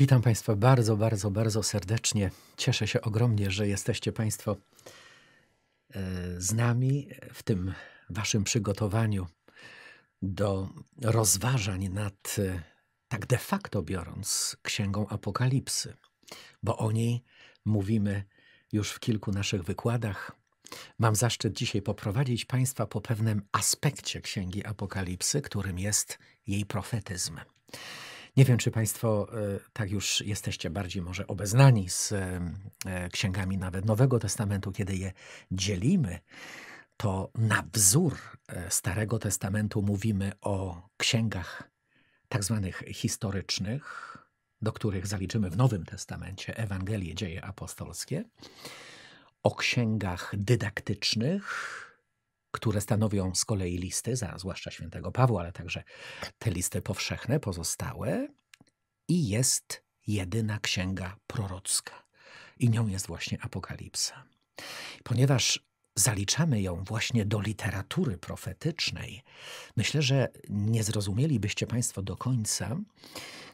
Witam Państwa bardzo, bardzo, bardzo serdecznie. Cieszę się ogromnie, że jesteście Państwo e, z nami w tym Waszym przygotowaniu do rozważań nad, e, tak de facto biorąc, Księgą Apokalipsy, bo o niej mówimy już w kilku naszych wykładach. Mam zaszczyt dzisiaj poprowadzić Państwa po pewnym aspekcie Księgi Apokalipsy, którym jest jej profetyzm. Nie wiem, czy Państwo e, tak już jesteście bardziej może obeznani z e, e, księgami nawet Nowego Testamentu, kiedy je dzielimy to na wzór Starego Testamentu mówimy o księgach tak zwanych historycznych, do których zaliczymy w Nowym Testamencie Ewangelię, Dzieje Apostolskie, o księgach dydaktycznych, które stanowią z kolei listy, zwłaszcza świętego Pawła, ale także tak. te listy powszechne, pozostałe. I jest jedyna księga prorocka. I nią jest właśnie Apokalipsa. Ponieważ zaliczamy ją właśnie do literatury profetycznej, myślę, że nie zrozumielibyście Państwo do końca,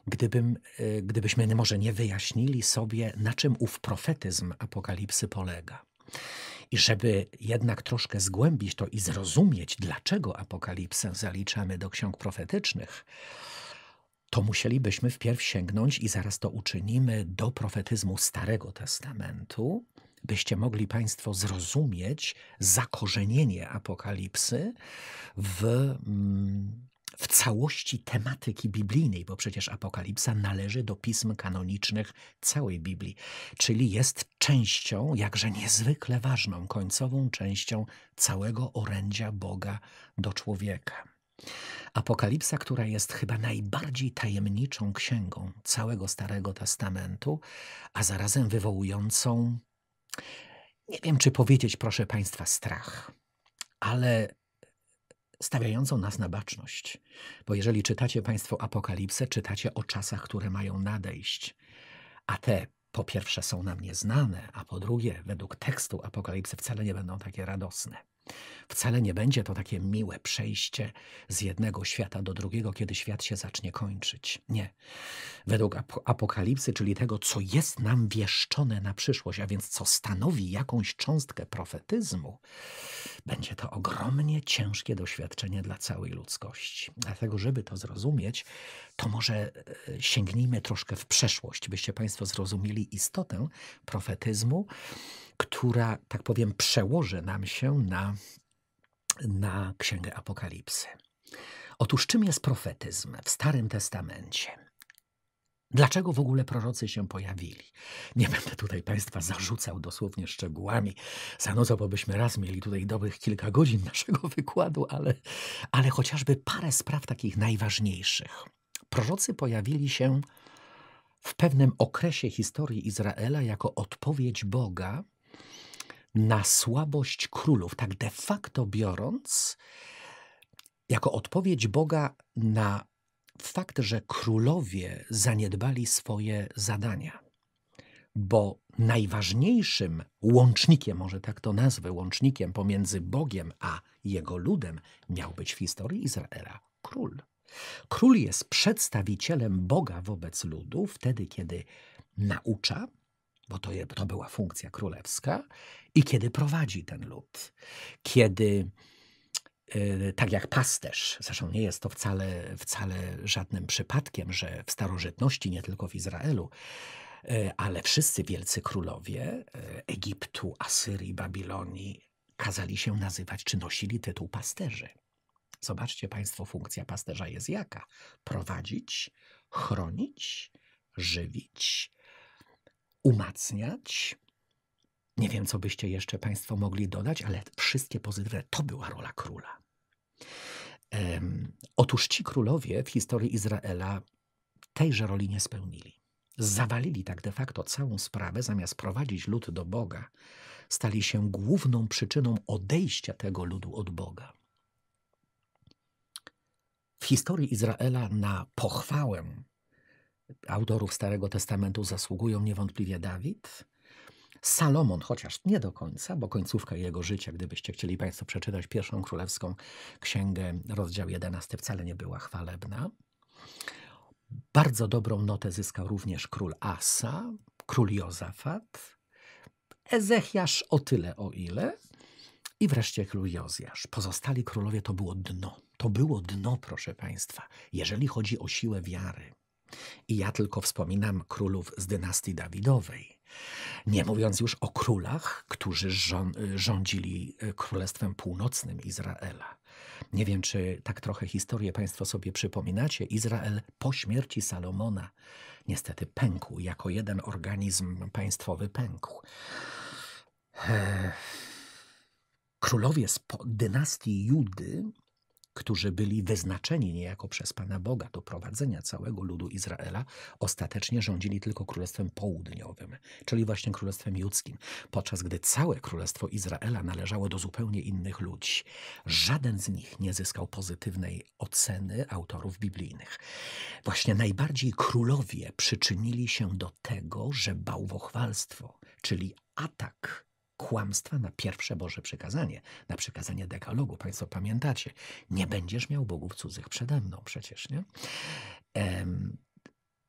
gdybym, e, gdybyśmy może nie wyjaśnili sobie, na czym ów profetyzm apokalipsy polega. I żeby jednak troszkę zgłębić to i zrozumieć, dlaczego apokalipsę zaliczamy do ksiąg profetycznych, to musielibyśmy wpierw sięgnąć i zaraz to uczynimy do profetyzmu Starego Testamentu, byście mogli Państwo zrozumieć zakorzenienie apokalipsy w mm, w całości tematyki biblijnej, bo przecież Apokalipsa należy do pism kanonicznych całej Biblii, czyli jest częścią, jakże niezwykle ważną, końcową częścią całego orędzia Boga do człowieka. Apokalipsa, która jest chyba najbardziej tajemniczą księgą całego Starego Testamentu, a zarazem wywołującą, nie wiem czy powiedzieć, proszę Państwa, strach, ale stawiającą nas na baczność. Bo jeżeli czytacie Państwo Apokalipsę, czytacie o czasach, które mają nadejść. A te po pierwsze są nam nieznane, a po drugie, według tekstu Apokalipsy wcale nie będą takie radosne. Wcale nie będzie to takie miłe przejście z jednego świata do drugiego, kiedy świat się zacznie kończyć. Nie. Według apokalipsy, czyli tego, co jest nam wieszczone na przyszłość, a więc co stanowi jakąś cząstkę profetyzmu, będzie to ogromnie ciężkie doświadczenie dla całej ludzkości. Dlatego, żeby to zrozumieć, to może e, sięgnijmy troszkę w przeszłość, byście Państwo zrozumieli istotę profetyzmu która, tak powiem, przełoży nam się na, na Księgę Apokalipsy. Otóż czym jest profetyzm w Starym Testamencie? Dlaczego w ogóle prorocy się pojawili? Nie będę tutaj Państwa zarzucał dosłownie szczegółami. bo byśmy raz mieli tutaj dobrych kilka godzin naszego wykładu, ale, ale chociażby parę spraw takich najważniejszych. Prorocy pojawili się w pewnym okresie historii Izraela jako odpowiedź Boga na słabość królów, tak de facto biorąc, jako odpowiedź Boga na fakt, że królowie zaniedbali swoje zadania. Bo najważniejszym łącznikiem, może tak to nazwę, łącznikiem pomiędzy Bogiem a jego ludem miał być w historii Izraela król. Król jest przedstawicielem Boga wobec ludu wtedy, kiedy naucza, bo to, je, to była funkcja królewska, i kiedy prowadzi ten lud. Kiedy e, tak jak pasterz, zresztą nie jest to wcale, wcale żadnym przypadkiem, że w starożytności, nie tylko w Izraelu, e, ale wszyscy wielcy królowie e, Egiptu, Asyrii, Babilonii kazali się nazywać, czy nosili tytuł pasterzy. Zobaczcie Państwo, funkcja pasterza jest jaka? Prowadzić, chronić, żywić, umacniać, nie wiem, co byście jeszcze Państwo mogli dodać, ale wszystkie pozytywne to była rola króla. Um, otóż ci królowie w historii Izraela tejże roli nie spełnili. Zawalili tak de facto całą sprawę, zamiast prowadzić lud do Boga, stali się główną przyczyną odejścia tego ludu od Boga. W historii Izraela na pochwałę autorów Starego Testamentu zasługują niewątpliwie Dawid, Salomon, chociaż nie do końca, bo końcówka jego życia, gdybyście chcieli Państwo przeczytać pierwszą królewską księgę, rozdział 11, wcale nie była chwalebna. Bardzo dobrą notę zyskał również król Asa, król Jozafat, Ezechiasz o tyle, o ile, i wreszcie król Jozjasz. Pozostali królowie to było dno. To było dno, proszę Państwa, jeżeli chodzi o siłę wiary. I ja tylko wspominam królów z dynastii Dawidowej. Nie mówiąc już o królach, którzy rządzili e, Królestwem Północnym Izraela. Nie wiem, czy tak trochę historię Państwo sobie przypominacie. Izrael po śmierci Salomona niestety pękł, jako jeden organizm państwowy pękł. Eee, królowie z dynastii Judy którzy byli wyznaczeni niejako przez Pana Boga do prowadzenia całego ludu Izraela, ostatecznie rządzili tylko Królestwem Południowym, czyli właśnie Królestwem Judzkim, podczas gdy całe Królestwo Izraela należało do zupełnie innych ludzi. Żaden z nich nie zyskał pozytywnej oceny autorów biblijnych. Właśnie najbardziej królowie przyczynili się do tego, że bałwochwalstwo, czyli atak kłamstwa na pierwsze Boże przykazanie, na przykazanie dekalogu. Państwo pamiętacie, nie będziesz miał bogów cudzych przede mną przecież, nie? Ehm,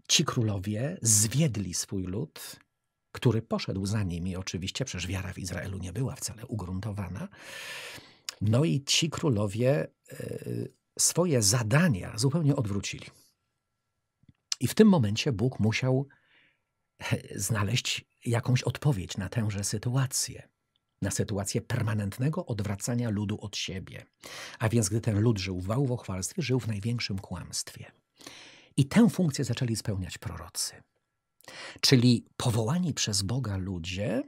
ci królowie zwiedli swój lud, który poszedł za nimi oczywiście, przecież wiara w Izraelu nie była wcale ugruntowana. No i ci królowie e, swoje zadania zupełnie odwrócili. I w tym momencie Bóg musiał znaleźć jakąś odpowiedź na tęże sytuację na sytuację permanentnego odwracania ludu od siebie. A więc gdy ten lud żył w bałwochwalstwie, żył w największym kłamstwie. I tę funkcję zaczęli spełniać prorocy. Czyli powołani przez Boga ludzie,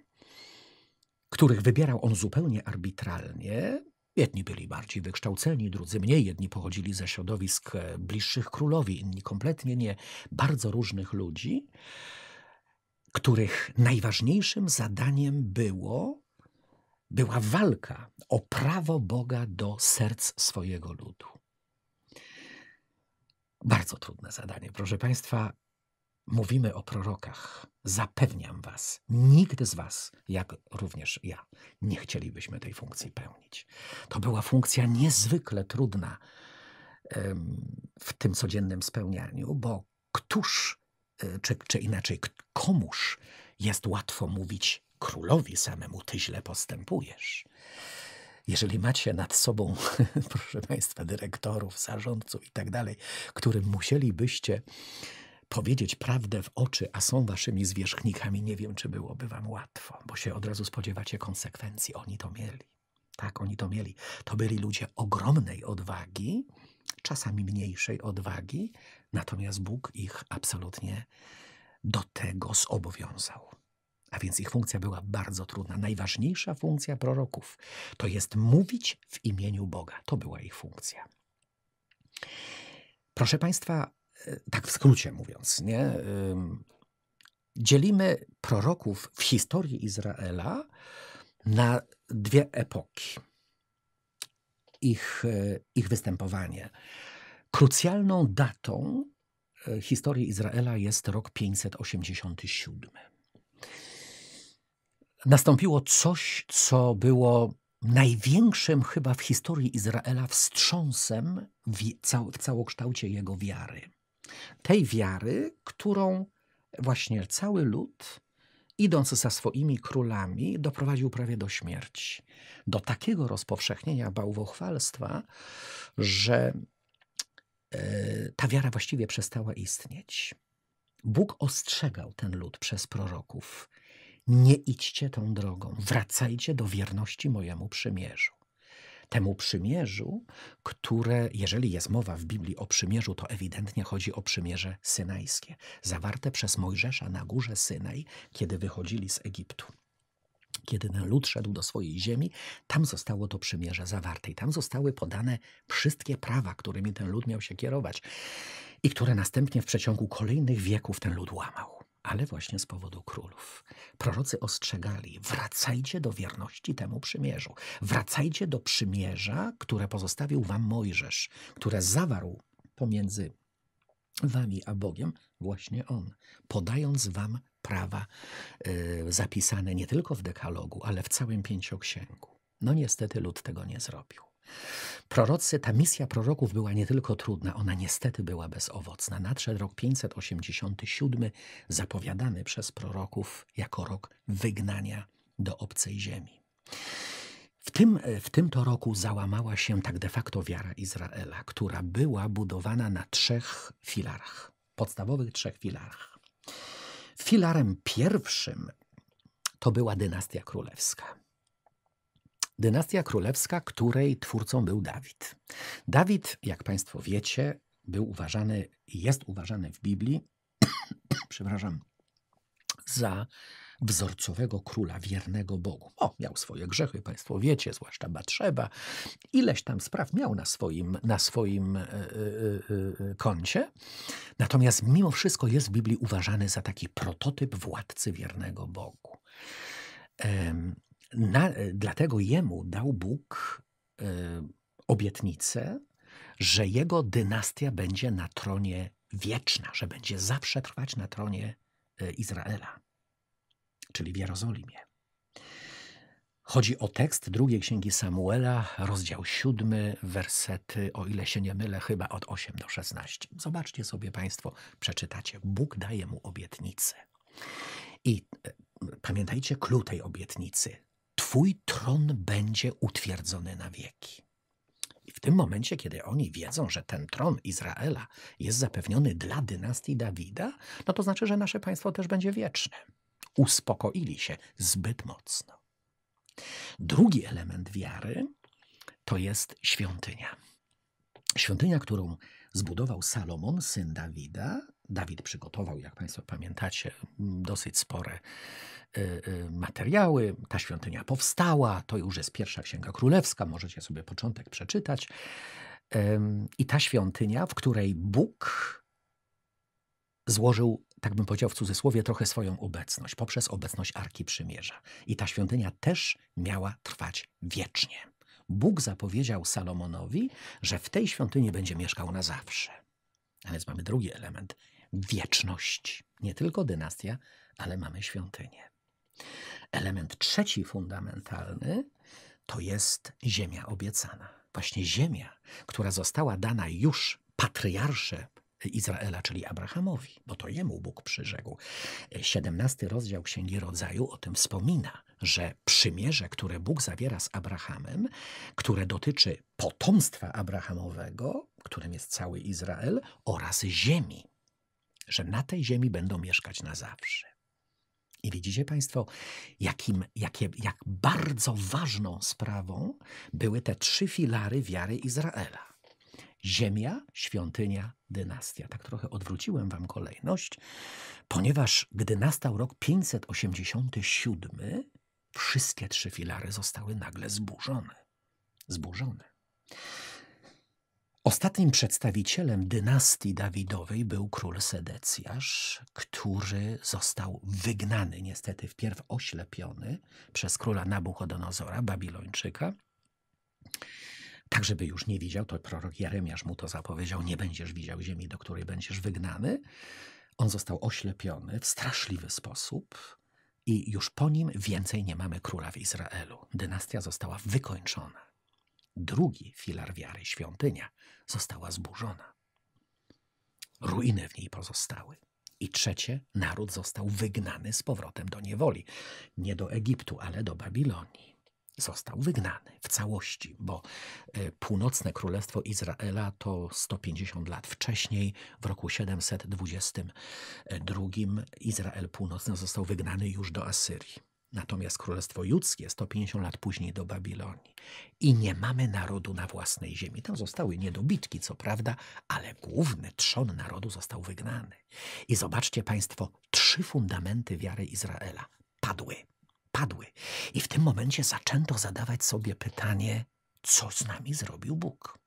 których wybierał on zupełnie arbitralnie, jedni byli bardziej wykształceni, drudzy mniej, jedni pochodzili ze środowisk e, bliższych królowi, inni kompletnie nie, bardzo różnych ludzi których najważniejszym zadaniem było, była walka o prawo Boga do serc swojego ludu. Bardzo trudne zadanie, proszę Państwa. Mówimy o prorokach. Zapewniam Was, nikt z Was, jak również ja, nie chcielibyśmy tej funkcji pełnić. To była funkcja niezwykle trudna w tym codziennym spełnianiu, bo któż E, czy, czy inaczej, komuż jest łatwo mówić królowi samemu, ty źle postępujesz. Jeżeli macie nad sobą, proszę Państwa, dyrektorów, zarządców i tak dalej, którym musielibyście powiedzieć prawdę w oczy, a są waszymi zwierzchnikami, nie wiem, czy byłoby wam łatwo, bo się od razu spodziewacie konsekwencji. Oni to mieli. Tak, oni to mieli. To byli ludzie ogromnej odwagi, czasami mniejszej odwagi, Natomiast Bóg ich absolutnie do tego zobowiązał. A więc ich funkcja była bardzo trudna. Najważniejsza funkcja proroków to jest mówić w imieniu Boga. To była ich funkcja. Proszę Państwa, e, tak w skrócie mówiąc, nie? dzielimy proroków w historii Izraela na dwie epoki. Ich, e, ich występowanie Krucjalną datą e, historii Izraela jest rok 587. Nastąpiło coś, co było największym chyba w historii Izraela wstrząsem w, cał, w całokształcie jego wiary. Tej wiary, którą właśnie cały lud, idąc za swoimi królami, doprowadził prawie do śmierci. Do takiego rozpowszechnienia bałwochwalstwa, że E, ta wiara właściwie przestała istnieć. Bóg ostrzegał ten lud przez proroków: Nie idźcie tą drogą, wracajcie do wierności mojemu przymierzu. Temu przymierzu, które, jeżeli jest mowa w Biblii o przymierzu, to ewidentnie chodzi o przymierze synajskie, zawarte przez Mojżesza na górze Synaj, kiedy wychodzili z Egiptu kiedy ten lud szedł do swojej ziemi, tam zostało to przymierze zawarte i tam zostały podane wszystkie prawa, którymi ten lud miał się kierować i które następnie w przeciągu kolejnych wieków ten lud łamał. Ale właśnie z powodu królów. Prorocy ostrzegali: wracajcie do wierności temu przymierzu. Wracajcie do przymierza, które pozostawił wam Mojżesz, które zawarł pomiędzy wami a Bogiem właśnie on, podając wam prawa y, zapisane nie tylko w dekalogu, ale w całym pięcioksięgu. No niestety lud tego nie zrobił. Prorocy, ta misja proroków była nie tylko trudna, ona niestety była bezowocna. Nadszedł rok 587, zapowiadany przez proroków jako rok wygnania do obcej ziemi. W tym, y, w tym to roku załamała się tak de facto wiara Izraela, która była budowana na trzech filarach, podstawowych trzech filarach. Filarem pierwszym to była dynastia królewska. Dynastia królewska, której twórcą był Dawid. Dawid, jak Państwo wiecie, był uważany, jest uważany w Biblii, przepraszam, za wzorcowego króla wiernego Bogu. O, miał swoje grzechy, Państwo wiecie, zwłaszcza Batrzeba. Ileś tam spraw miał na swoim, na swoim yy, yy, koncie. Natomiast mimo wszystko jest w Biblii uważany za taki prototyp władcy wiernego Bogu. Na, dlatego jemu dał Bóg obietnicę, że jego dynastia będzie na tronie wieczna, że będzie zawsze trwać na tronie Izraela czyli w Jerozolimie. Chodzi o tekst drugiej księgi Samuela, rozdział 7, wersety, o ile się nie mylę, chyba od 8 do 16. Zobaczcie sobie Państwo, przeczytacie. Bóg daje mu obietnicę. I e, pamiętajcie klucz tej obietnicy. Twój tron będzie utwierdzony na wieki. I w tym momencie, kiedy oni wiedzą, że ten tron Izraela jest zapewniony dla dynastii Dawida, no to znaczy, że nasze państwo też będzie wieczne uspokoili się zbyt mocno. Drugi element wiary to jest świątynia. Świątynia, którą zbudował Salomon, syn Dawida. Dawid przygotował, jak Państwo pamiętacie, dosyć spore y, y, materiały. Ta świątynia powstała, to już jest pierwsza księga królewska, możecie sobie początek przeczytać. I ta świątynia, w której Bóg złożył tak bym powiedział w cudzysłowie, trochę swoją obecność, poprzez obecność Arki Przymierza. I ta świątynia też miała trwać wiecznie. Bóg zapowiedział Salomonowi, że w tej świątyni będzie mieszkał na zawsze. A więc mamy drugi element wieczność. Nie tylko dynastia, ale mamy świątynię. Element trzeci, fundamentalny, to jest ziemia obiecana. Właśnie ziemia, która została dana już patriarsze Izraela, czyli Abrahamowi, bo to jemu Bóg przyrzekł. 17 rozdział Księgi Rodzaju o tym wspomina, że przymierze, które Bóg zawiera z Abrahamem, które dotyczy potomstwa Abrahamowego, którym jest cały Izrael, oraz ziemi, że na tej ziemi będą mieszkać na zawsze. I widzicie Państwo, jakim, jakie, jak bardzo ważną sprawą były te trzy filary wiary Izraela: ziemia, świątynia dynastia. Tak trochę odwróciłem wam kolejność, ponieważ gdy nastał rok 587, wszystkie trzy filary zostały nagle zburzone. Zburzone. Ostatnim przedstawicielem dynastii Dawidowej był król Sedecjasz, który został wygnany, niestety wpierw oślepiony przez króla Nabuchodonozora, Babilończyka tak żeby już nie widział, to prorok Jeremiasz mu to zapowiedział, nie będziesz widział ziemi, do której będziesz wygnany. On został oślepiony w straszliwy sposób i już po nim więcej nie mamy króla w Izraelu. Dynastia została wykończona. Drugi filar wiary, świątynia, została zburzona. Ruiny w niej pozostały. I trzecie, naród został wygnany z powrotem do niewoli. Nie do Egiptu, ale do Babilonii został wygnany w całości, bo e, północne Królestwo Izraela to 150 lat wcześniej, w roku 722 Izrael Północny został wygnany już do Asyrii. Natomiast Królestwo Judzkie 150 lat później do Babilonii. I nie mamy narodu na własnej ziemi. Tam zostały niedobitki, co prawda, ale główny trzon narodu został wygnany. I zobaczcie Państwo, trzy fundamenty wiary Izraela padły. I w tym momencie zaczęto zadawać sobie pytanie, co z nami zrobił Bóg?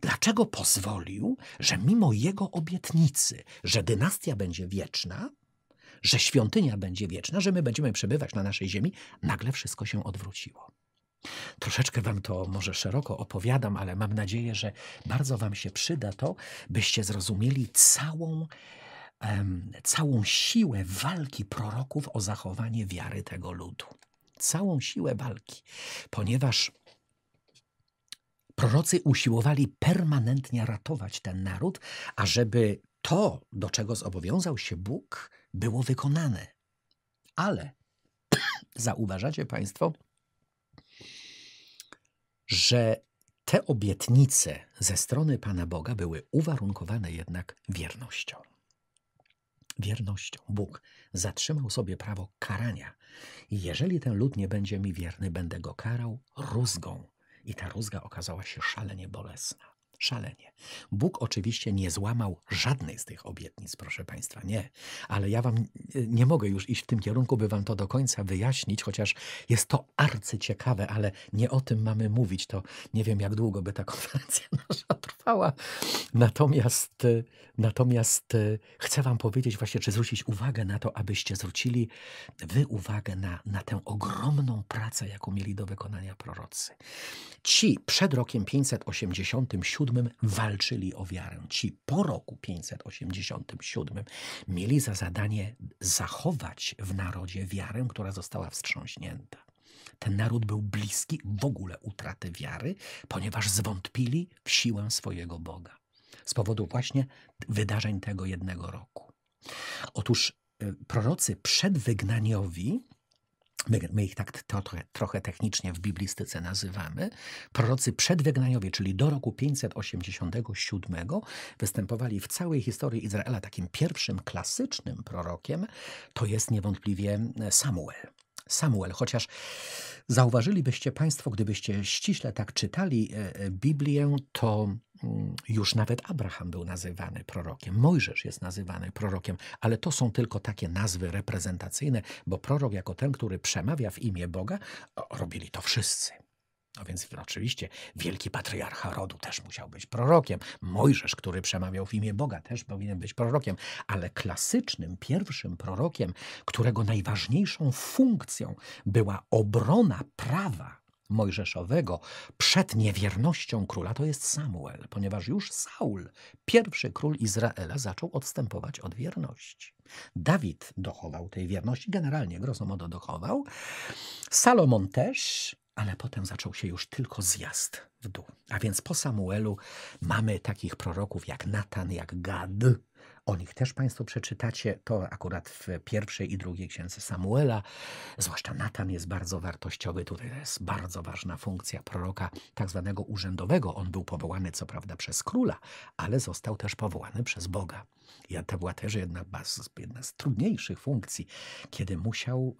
Dlaczego pozwolił, że mimo jego obietnicy, że dynastia będzie wieczna, że świątynia będzie wieczna, że my będziemy przebywać na naszej ziemi, nagle wszystko się odwróciło. Troszeczkę Wam to może szeroko opowiadam, ale mam nadzieję, że bardzo Wam się przyda to, byście zrozumieli całą całą siłę walki proroków o zachowanie wiary tego ludu. Całą siłę walki, ponieważ prorocy usiłowali permanentnie ratować ten naród, ażeby to, do czego zobowiązał się Bóg, było wykonane. Ale zauważacie Państwo, że te obietnice ze strony Pana Boga były uwarunkowane jednak wiernością wiernością. Bóg zatrzymał sobie prawo karania. I jeżeli ten lud nie będzie mi wierny, będę go karał rózgą. I ta rózga okazała się szalenie bolesna szalenie. Bóg oczywiście nie złamał żadnej z tych obietnic, proszę Państwa, nie. Ale ja Wam e, nie mogę już iść w tym kierunku, by Wam to do końca wyjaśnić, chociaż jest to arcyciekawe, ale nie o tym mamy mówić. To nie wiem, jak długo by ta konferencja nasza trwała. Natomiast, e, natomiast e, chcę Wam powiedzieć właśnie, czy zwrócić uwagę na to, abyście zwrócili Wy uwagę na, na tę ogromną pracę, jaką mieli do wykonania prorocy. Ci przed rokiem 587 walczyli o wiarę. Ci po roku 587 mieli za zadanie zachować w narodzie wiarę, która została wstrząśnięta. Ten naród był bliski w ogóle utraty wiary, ponieważ zwątpili w siłę swojego Boga. Z powodu właśnie wydarzeń tego jednego roku. Otóż y, prorocy przedwygnaniowi My, my, ich tak to, trochę technicznie w biblistyce nazywamy, prorocy przedwegnaniowie, czyli do roku 587 występowali w całej historii Izraela. Takim pierwszym klasycznym prorokiem to jest niewątpliwie e, Samuel. Samuel, chociaż zauważylibyście Państwo, gdybyście ściśle tak czytali e, e, Biblię, to już nawet Abraham był nazywany prorokiem, Mojżesz jest nazywany prorokiem, ale to są tylko takie nazwy reprezentacyjne, bo prorok jako ten, który przemawia w imię Boga, robili to wszyscy. No więc oczywiście wielki patriarcha rodu też musiał być prorokiem. Mojżesz, który przemawiał w imię Boga, też powinien być prorokiem. Ale klasycznym, pierwszym prorokiem, którego najważniejszą funkcją była obrona prawa, Mojżeszowego przed niewiernością króla to jest Samuel, ponieważ już Saul, pierwszy król Izraela, zaczął odstępować od wierności. Dawid dochował tej wierności, generalnie grosso modo dochował. Salomon też, ale potem zaczął się już tylko zjazd w dół. A więc po Samuelu mamy takich proroków jak Natan, jak Gad, o nich też Państwo przeczytacie. To akurat w pierwszej i drugiej księdze Samuela. Zwłaszcza Natan jest bardzo wartościowy. Tutaj jest bardzo ważna funkcja proroka, tak zwanego urzędowego. On był powołany, co prawda, przez króla, ale został też powołany przez Boga. I to była też jedna, jedna z trudniejszych funkcji, kiedy musiał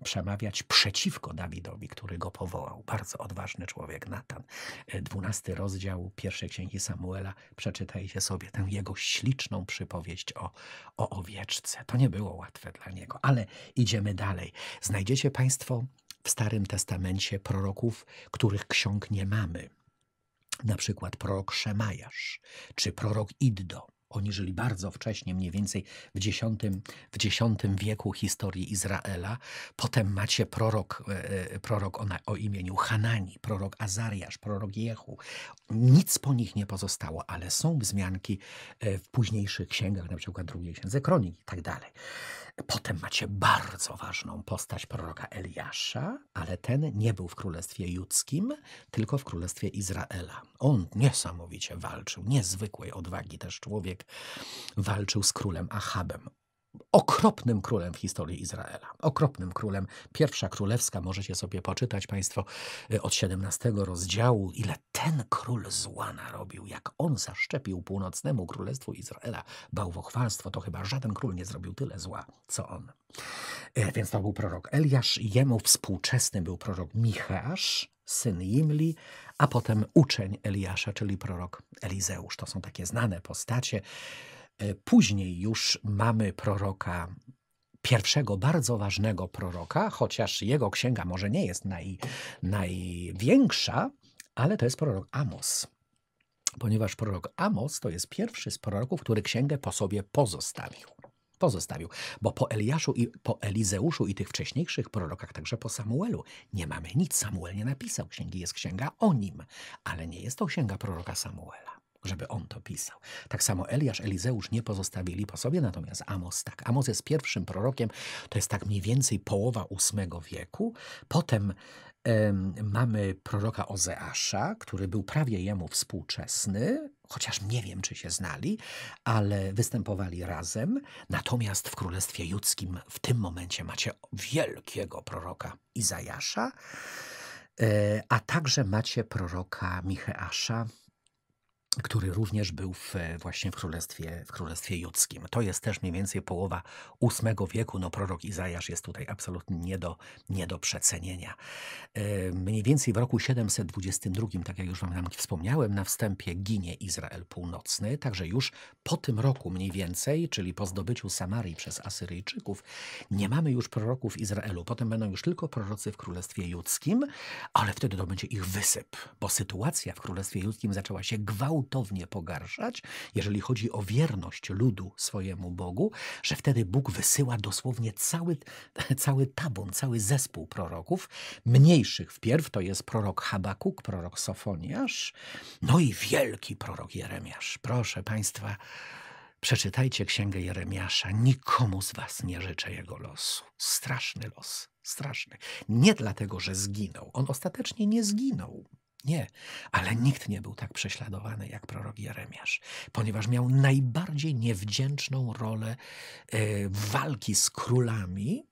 y, przemawiać przeciwko Dawidowi, który go powołał. Bardzo odważny człowiek, Natan. E, dwunasty rozdział pierwszej księgi Samuela, przeczytajcie sobie tę jego śliczną przypowieść o, o owieczce. To nie było łatwe dla niego, ale idziemy dalej. Znajdziecie Państwo w Starym Testamencie proroków, których ksiąg nie mamy. Na przykład prorok Szemajasz czy prorok Iddo oni żyli bardzo wcześnie, mniej więcej w X, w X wieku historii Izraela. Potem macie prorok, e, e, prorok o imieniu Hanani, prorok Azariasz, prorok Jehu. Nic po nich nie pozostało, ale są wzmianki e, w późniejszych księgach, na przykład drugiej księdze kronik i tak dalej. Potem macie bardzo ważną postać proroka Eliasza, ale ten nie był w Królestwie Judzkim, tylko w Królestwie Izraela. On niesamowicie walczył, niezwykłej odwagi też człowiek, walczył z królem Achabem okropnym królem w historii Izraela. Okropnym królem. Pierwsza królewska, możecie sobie poczytać Państwo y, od 17 rozdziału, ile ten król zła narobił, jak on zaszczepił północnemu królestwu Izraela bałwochwalstwo, to chyba żaden król nie zrobił tyle zła, co on. Y, więc to był prorok Eliasz, jemu współczesny był prorok Michasz, syn Imli, a potem uczeń Eliasza, czyli prorok Elizeusz. To są takie znane postacie. E, później już mamy proroka pierwszego bardzo ważnego proroka, chociaż jego księga może nie jest naj, największa, ale to jest prorok Amos. Ponieważ prorok Amos to jest pierwszy z proroków, który księgę po sobie pozostawił. Pozostawił, bo po Eliaszu i po Elizeuszu i tych wcześniejszych prorokach, także po Samuelu, nie mamy nic. Samuel nie napisał księgi, jest księga o nim, ale nie jest to księga proroka Samuela żeby on to pisał. Tak samo Eliasz, Elizeusz nie pozostawili po sobie, natomiast Amos tak. Amos jest pierwszym prorokiem, to jest tak mniej więcej połowa VIII wieku. Potem mamy proroka Ozeasza, który był prawie jemu współczesny, chociaż nie wiem, czy się znali, ale występowali razem. Natomiast w Królestwie Judzkim w tym momencie macie wielkiego proroka Izajasza, e, a także macie proroka Micheasza, który również był w, e, właśnie w królestwie, w królestwie judzkim. To jest też mniej więcej połowa VIII wieku. No, prorok Izajasz jest tutaj absolutnie nie do, nie do przecenienia. E, mniej więcej w roku 722, tak jak już Wam wspomniałem, na wstępie ginie Izrael Północny, także już po tym roku mniej więcej, czyli po zdobyciu Samarii przez Asyryjczyków, nie mamy już proroków Izraelu. Potem będą już tylko prorocy w królestwie judzkim, ale wtedy to będzie ich wysyp, bo sytuacja w królestwie judzkim zaczęła się gwałtownie gwałtownie pogarszać, jeżeli chodzi o wierność ludu swojemu Bogu, że wtedy Bóg wysyła dosłownie cały, cały tabun, cały zespół proroków, mniejszych wpierw, to jest prorok Habakuk, prorok Sofoniasz, no i wielki prorok Jeremiasz. Proszę Państwa, przeczytajcie księgę Jeremiasza. Nikomu z was nie życzę jego losu. Straszny los, straszny. Nie dlatego, że zginął. On ostatecznie nie zginął. Nie, ale nikt nie był tak prześladowany jak prorok Jeremiasz, ponieważ miał najbardziej niewdzięczną rolę e, walki z królami,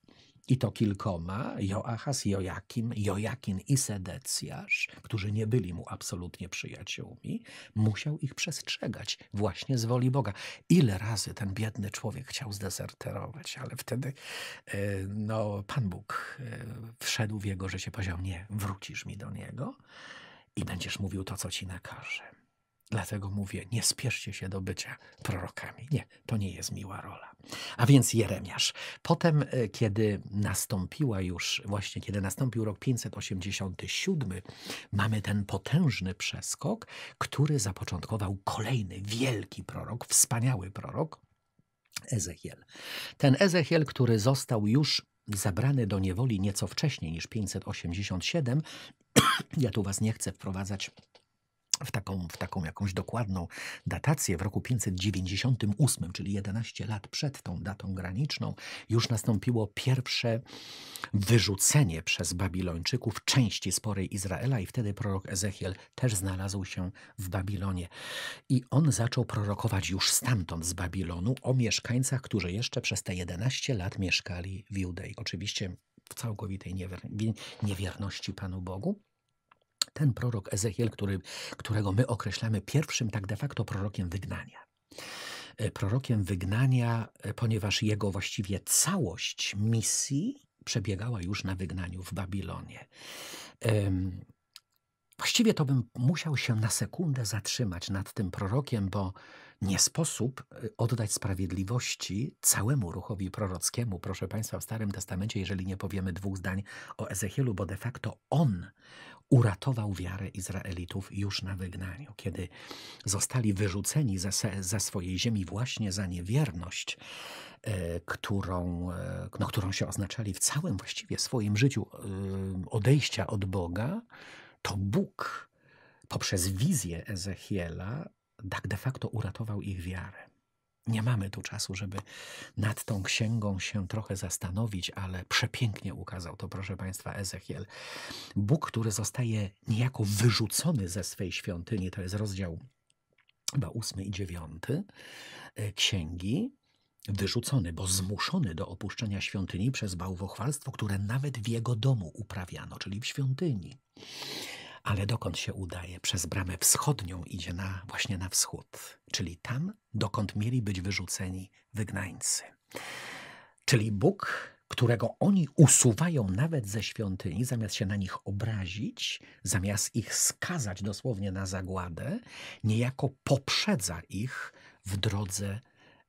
i to kilkoma, Joachas, Joakim, Joakin i Sedecjasz, którzy nie byli mu absolutnie przyjaciółmi, musiał ich przestrzegać właśnie z woli Boga. Ile razy ten biedny człowiek chciał zdezerterować, ale wtedy e, no, Pan Bóg e, wszedł w jego życie, powiedział, nie, wrócisz mi do niego i będziesz mówił to, co ci nakaże. Dlatego mówię, nie spieszcie się do bycia prorokami. Nie, to nie jest miła rola. A więc Jeremiasz. Potem, e, kiedy nastąpiła już, właśnie kiedy nastąpił rok 587, mamy ten potężny przeskok, który zapoczątkował kolejny wielki prorok, wspaniały prorok, Ezechiel. Ten Ezechiel, który został już zabrany do niewoli nieco wcześniej niż 587 ja tu was nie chcę wprowadzać w taką, w taką jakąś dokładną datację w roku 598, czyli 11 lat przed tą datą graniczną, już nastąpiło pierwsze wyrzucenie przez Babilończyków części sporej Izraela i wtedy prorok Ezechiel też znalazł się w Babilonie. I on zaczął prorokować już stamtąd z Babilonu o mieszkańcach, którzy jeszcze przez te 11 lat mieszkali w Judei. Oczywiście w całkowitej niewier- niewierności Panu Bogu ten prorok Ezechiel, który, którego my określamy pierwszym tak de facto prorokiem wygnania. E, prorokiem wygnania, e, ponieważ jego właściwie całość misji przebiegała już na wygnaniu w Babilonie. Właściwie to bym musiał się na sekundę zatrzymać nad tym prorokiem, bo nie sposób e, oddać sprawiedliwości całemu ruchowi prorockiemu, proszę Państwa, w Starym Testamencie, jeżeli nie powiemy dwóch zdań o Ezechielu, bo de facto on uratował wiarę Izraelitów już na wygnaniu, kiedy zostali wyrzuceni ze, ze swojej ziemi właśnie za niewierność, e, którą, e, no, którą się oznaczali w całym właściwie swoim życiu e, odejścia od Boga, to Bóg poprzez wizję Ezechiela tak de facto uratował ich wiarę. Nie mamy tu czasu, żeby nad tą księgą się trochę zastanowić, ale przepięknie ukazał to, proszę Państwa, Ezechiel. Bóg, który zostaje niejako wyrzucony ze swej świątyni, to jest rozdział chyba ósmy i dziewiąty e, księgi, wyrzucony, bo zmuszony do opuszczenia świątyni przez bałwochwalstwo, które nawet w jego domu uprawiano, czyli w świątyni ale dokąd się udaje? Przez bramę wschodnią idzie na, właśnie na wschód, czyli tam, dokąd mieli być wyrzuceni wygnańcy. Czyli Bóg, którego oni usuwają nawet ze świątyni, zamiast się na nich obrazić, zamiast ich skazać dosłownie na zagładę, niejako poprzedza ich w drodze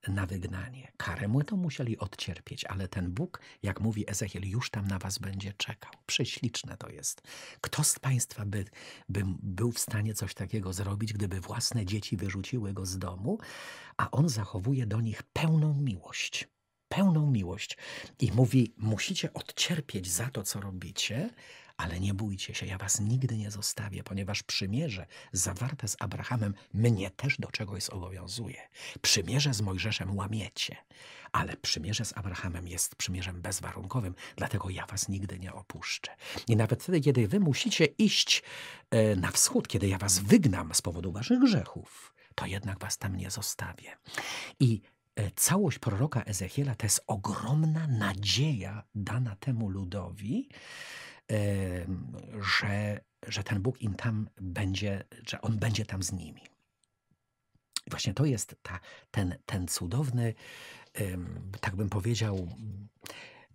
na wygnanie. Karę mu to musieli odcierpieć, ale ten Bóg, jak mówi Ezechiel, już tam na was będzie czekał. Prześliczne to jest. Kto z Państwa by, by był w stanie coś takiego zrobić, gdyby własne dzieci wyrzuciły go z domu, a on zachowuje do nich pełną miłość? Pełną miłość. I mówi: Musicie odcierpieć za to, co robicie, ale nie bójcie się, ja was nigdy nie zostawię, ponieważ przymierze zawarte z Abrahamem mnie też do czegoś zobowiązuje. Przymierze z Mojżeszem łamiecie, ale przymierze z Abrahamem jest przymierzem bezwarunkowym, dlatego ja was nigdy nie opuszczę. I nawet wtedy, kiedy wy musicie iść e, na wschód, kiedy ja was wygnam z powodu waszych grzechów, to jednak was tam nie zostawię. I e, całość proroka Ezechiela to jest ogromna nadzieja dana temu ludowi, że, że ten Bóg im tam będzie, że On będzie tam z nimi. Właśnie to jest ta, ten, ten cudowny, tak bym powiedział,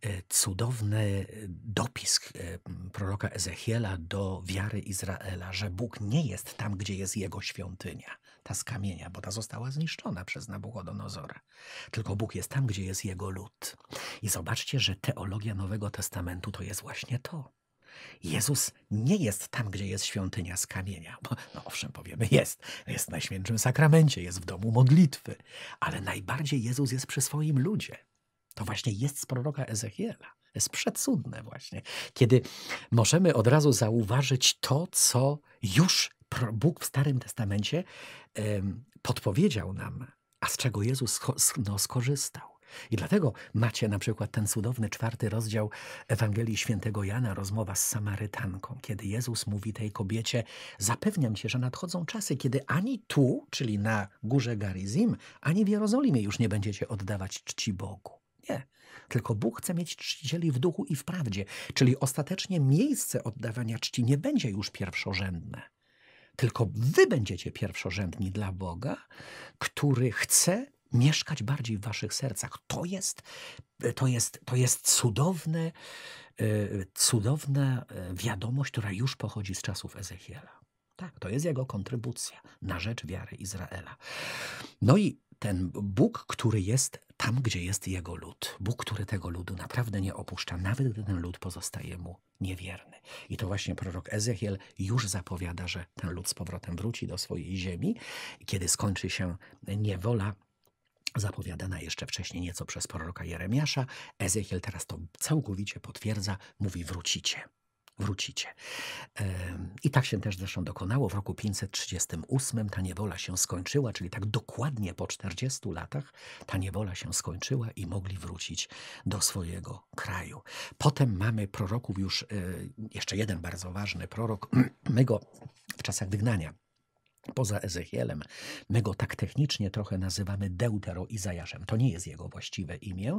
e, cudowny dopis e, proroka Ezechiela do wiary Izraela, że Bóg nie jest tam, gdzie jest jego świątynia, ta z kamienia, bo ta została zniszczona przez Nabuchodonozora. Tylko Bóg jest tam, gdzie jest jego lud. I zobaczcie, że teologia Nowego Testamentu to jest właśnie to. Jezus nie jest tam, gdzie jest świątynia z kamienia. Bo, no owszem, powiemy, jest. Jest na świętym sakramencie, jest w domu modlitwy. Ale najbardziej Jezus jest przy swoim ludzie. To właśnie jest z proroka Ezechiela. Jest przecudne właśnie, kiedy możemy od razu zauważyć to, co już Bóg w Starym Testamencie podpowiedział nam, a z czego Jezus no, skorzystał. I dlatego macie na przykład ten cudowny czwarty rozdział Ewangelii Świętego Jana, rozmowa z Samarytanką, kiedy Jezus mówi tej kobiecie: Zapewniam cię, że nadchodzą czasy, kiedy ani tu, czyli na górze Garizim, ani w Jerozolimie już nie będziecie oddawać czci Bogu. Nie. Tylko Bóg chce mieć czcicieli w duchu i w prawdzie, czyli ostatecznie miejsce oddawania czci nie będzie już pierwszorzędne. Tylko wy będziecie pierwszorzędni dla Boga, który chce mieszkać bardziej w waszych sercach. To jest, to jest, to jest cudowne, e, cudowna e, wiadomość, która już pochodzi z czasów Ezechiela. Tak, to jest jego kontrybucja na rzecz wiary Izraela. No i ten Bóg, który jest tam, gdzie jest jego lud. Bóg, który tego ludu naprawdę nie opuszcza, nawet gdy ten lud pozostaje mu niewierny. I to właśnie prorok Ezechiel już zapowiada, że ten lud z powrotem wróci do swojej ziemi, kiedy skończy się niewola zapowiadana jeszcze wcześniej nieco przez proroka Jeremiasza. Ezechiel teraz to całkowicie potwierdza, mówi wrócicie. Wrócicie. I tak się też zresztą dokonało. W roku 538 ta niewola się skończyła, czyli tak dokładnie po 40 latach ta niewola się skończyła i mogli wrócić do swojego kraju. Potem mamy proroków już, e, jeszcze jeden bardzo ważny prorok, my go w czasach wygnania poza Ezechielem. My go tak technicznie trochę nazywamy Deutero-Izajaszem. To nie jest jego właściwe imię,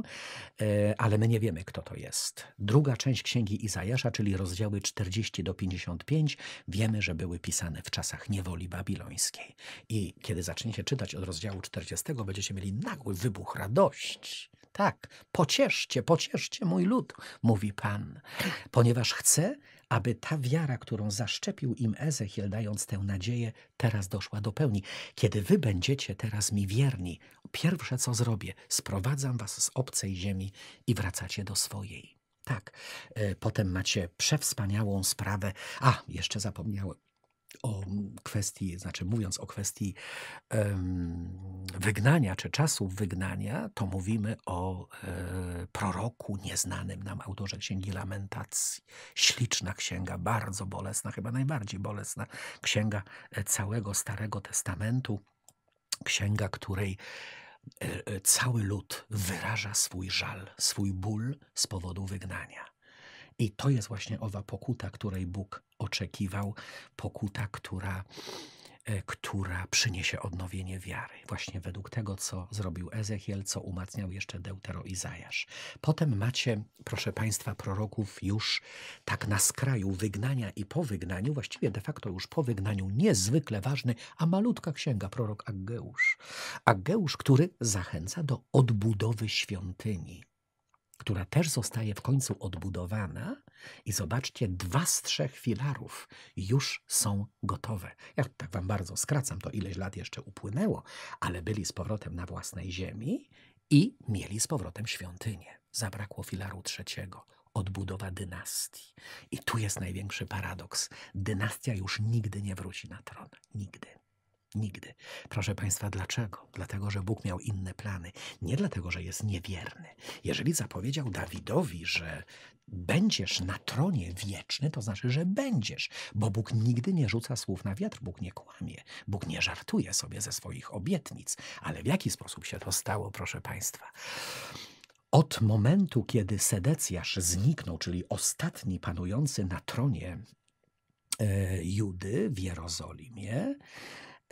e, ale my nie wiemy, kto to jest. Druga część Księgi Izajasza, czyli rozdziały 40 do 55, wiemy, że były pisane w czasach niewoli babilońskiej. I kiedy zaczniecie czytać od rozdziału 40, będziecie mieli nagły wybuch radości. Tak, pocieszcie, pocieszcie mój lud, mówi Pan, ponieważ chcę, aby ta wiara, którą zaszczepił im Ezechiel, dając tę nadzieję, teraz doszła do pełni. Kiedy wy będziecie teraz mi wierni, pierwsze co zrobię, sprowadzam was z obcej ziemi i wracacie do swojej. Tak, e, potem macie przewspaniałą sprawę. A, jeszcze zapomniałem o kwestii, znaczy mówiąc o kwestii wygnania czy czasów wygnania, to mówimy o e, proroku nieznanym nam autorze Księgi Lamentacji. Śliczna księga, bardzo bolesna, chyba najbardziej bolesna księga e, całego Starego Testamentu. Księga, której e, cały lud wyraża swój żal, swój ból z powodu wygnania. I to jest właśnie owa pokuta, której Bóg oczekiwał pokuta, która, e, która przyniesie odnowienie wiary. Właśnie według tego, co zrobił Ezechiel, co umacniał jeszcze Deutero i Zajasz. Potem macie, proszę Państwa, proroków już tak na skraju wygnania i po wygnaniu, właściwie de facto już po wygnaniu, niezwykle ważny, a malutka księga, prorok Aggeusz. Aggeusz, który zachęca do odbudowy świątyni która też zostaje w końcu odbudowana. I zobaczcie, dwa z trzech filarów już są gotowe. Ja tak wam bardzo skracam, to ileś lat jeszcze upłynęło, ale byli z powrotem na własnej ziemi i mieli z powrotem świątynię. Zabrakło filaru trzeciego. Odbudowa dynastii. I tu jest największy paradoks. Dynastia już nigdy nie wróci na tron. Nigdy. Nigdy. Proszę Państwa, dlaczego? Dlatego, że Bóg miał inne plany. Nie dlatego, że jest niewierny. Jeżeli zapowiedział Dawidowi, że będziesz na tronie wieczny, to znaczy, że będziesz, bo Bóg nigdy nie rzuca słów na wiatr, Bóg nie kłamie, Bóg nie żartuje sobie ze swoich obietnic. Ale w jaki sposób się to stało, proszę Państwa? Od momentu, kiedy Sedecjasz zniknął, czyli ostatni panujący na tronie e, Judy w Jerozolimie,